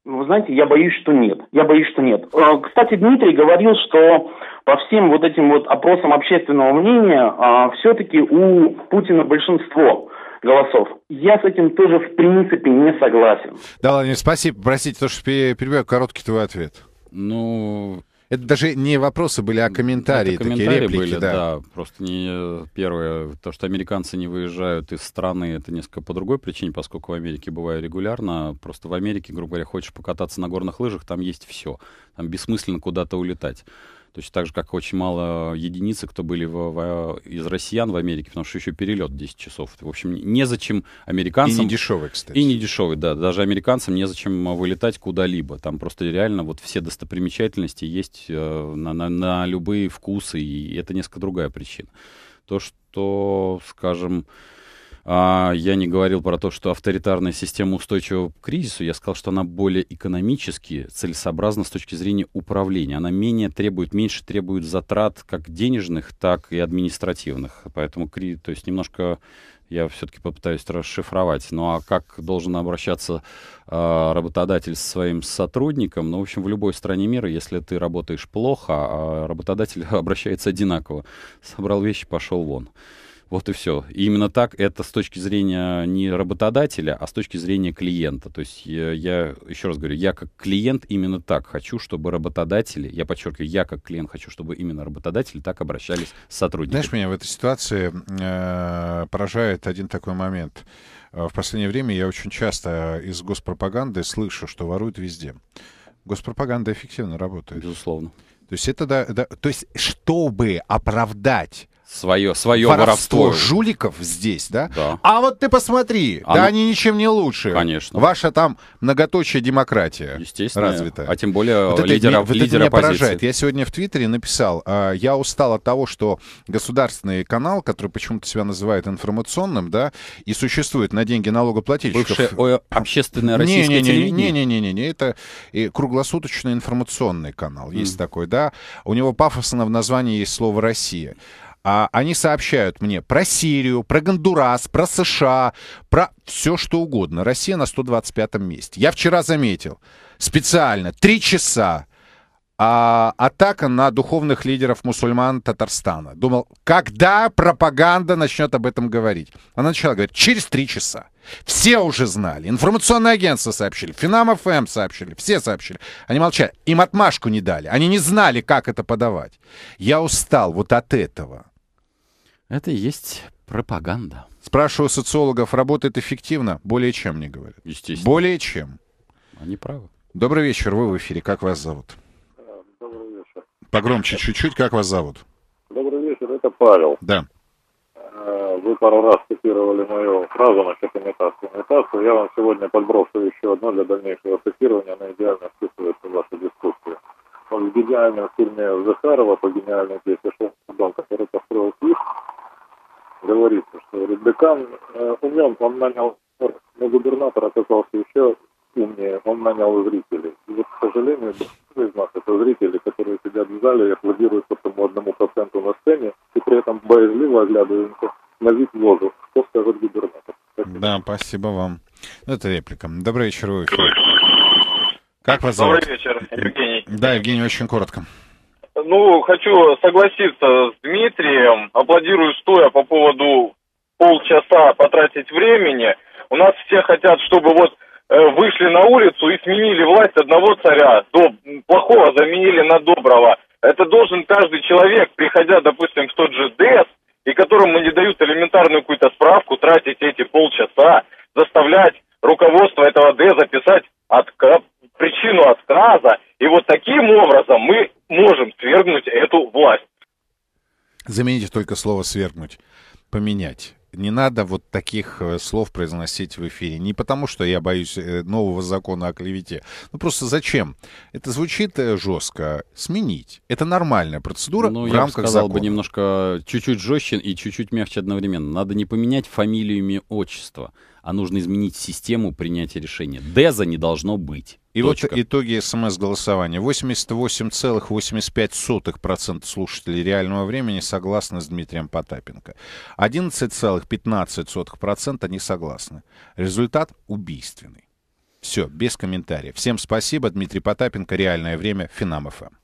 Ну, вы знаете, я боюсь, что нет. Я боюсь, что нет. А, кстати, Дмитрий говорил, что по всем вот этим вот опросам общественного мнения а, все-таки у Путина большинство голосов. Я с этим тоже в принципе не согласен. Да, Владимир, спасибо. Простите, то, что перебиваю, короткий твой ответ. Ну, это даже не вопросы были, а комментарии, это комментарии такие реплики, были, да. да. Просто не первое, то, что американцы не выезжают из страны, это несколько по другой причине, поскольку в Америке бываю регулярно. Просто в Америке, грубо говоря, хочешь покататься на горных лыжах, там есть все. Там бессмысленно куда-то улетать. Точно так же, как очень мало единицы, кто были в, в, из россиян в Америке, потому что еще перелет 10 часов. В общем, незачем американцам... И не дешевый, кстати. И не дешевый, да. Даже американцам незачем а, вылетать куда-либо. Там просто реально вот все достопримечательности есть э, на, на, на любые вкусы, и это несколько другая причина. То, что, скажем, а, я не говорил про то, что авторитарная система устойчива к кризису. Я сказал, что она более экономически целесообразна с точки зрения управления. Она менее требует, меньше требует затрат как денежных, так и административных. Поэтому, кризис. то есть немножко я все-таки попытаюсь расшифровать. Ну а как должен обращаться э, работодатель со своим сотрудником? Ну, в общем, в любой стране мира, если ты работаешь плохо, а, а работодатель *laughs* обращается одинаково. Собрал вещи, пошел вон. Вот и все. И именно так это с точки зрения не работодателя, а с точки зрения клиента. То есть э, я, я еще раз говорю, я как клиент именно так хочу, чтобы работодатели, я подчеркиваю, я как клиент хочу, чтобы именно работодатели так обращались с сотрудниками. Знаешь, меня в этой ситуации э, поражает один такой момент. Э, в последнее время я очень часто из госпропаганды слышу, что воруют везде. Госпропаганда эффективно работает. Безусловно. То есть это да, да, то есть чтобы оправдать свое, свое воровство. воровство. жуликов здесь, да? Да. А вот ты посмотри, Оно... да они ничем не лучше. Конечно. Ваша там многоточие демократия. Естественно. Развитая. А тем более вот лидера, это, вот лидера меня оппозиции. поражает. Я сегодня в Твиттере написал, э, я устал от того, что государственный канал, который почему-то себя называет информационным, да, и существует на деньги налогоплательщиков. Бывшее общественное российское не, не, не, телевидение? Не-не-не, это круглосуточный информационный канал. Есть mm. такой, да. У него пафосно в названии есть слово «Россия» а, они сообщают мне про Сирию, про Гондурас, про США, про все что угодно. Россия на 125 месте. Я вчера заметил специально три часа а, атака на духовных лидеров мусульман Татарстана. Думал, когда пропаганда начнет об этом говорить? Она начала говорить, через три часа. Все уже знали. Информационные агентства сообщили, Финам ФМ эм сообщили, все сообщили. Они молчали. Им отмашку не дали. Они не знали, как это подавать. Я устал вот от этого. Это и есть пропаганда. Спрашиваю социологов, работает эффективно? Более чем, мне говорят. Естественно. Более чем. Они правы. Добрый вечер, вы в эфире. Как вас зовут? Добрый вечер. Погромче чуть-чуть, как вас зовут? Добрый вечер, это Павел. Да. Э, вы пару раз цитировали мою фразу насчет имитации. Имитацию я вам сегодня подброшу еще одно для дальнейшего цитирования. Она идеально вписывается в вашу дискуссию. Он в гениальном фильме Захарова по гениальной песне «Шоу который построил их, говорится, что Рубикан э, умен, он нанял, но ну, губернатор оказался еще умнее, он нанял зрителей. И вот, к сожалению, большинство из нас это зрители, которые сидят в зале и аплодируют этому одному проценту на сцене, и при этом боязливо оглядываются на вид воду. Что скажет губернатор? Спасибо. Да, спасибо вам. Это реплика. Добрый вечер, вы Как вас зовут? Добрый вечер, Евгений. Да, Евгений, очень коротко. Ну, хочу согласиться с Дмитрием, аплодирую стоя по поводу полчаса потратить времени. У нас все хотят, чтобы вот э, вышли на улицу и сменили власть одного царя, доб, плохого заменили на доброго. Это должен каждый человек, приходя, допустим, в тот же ДЭС, и которому не дают элементарную какую-то справку, тратить эти полчаса, заставлять руководство этого ДЭС записать отка... причину отказа и вот таким образом мы можем свергнуть эту власть. Замените только слово «свергнуть», поменять. Не надо вот таких э, слов произносить в эфире. Не потому, что я боюсь э, нового закона о клевете. Ну просто зачем? Это звучит э, жестко. Сменить. Это нормальная процедура ну, в я рамках бы сказал закона. бы немножко чуть-чуть жестче и чуть-чуть мягче одновременно. Надо не поменять фамилию, имя, отчество, а нужно изменить систему принятия решения. Деза не должно быть. И Точка. вот итоги СМС-голосования. 88,85% слушателей реального времени согласны с Дмитрием Потапенко. 11,15% не согласны. Результат убийственный. Все, без комментариев. Всем спасибо. Дмитрий Потапенко. Реальное время. Финам ФМ.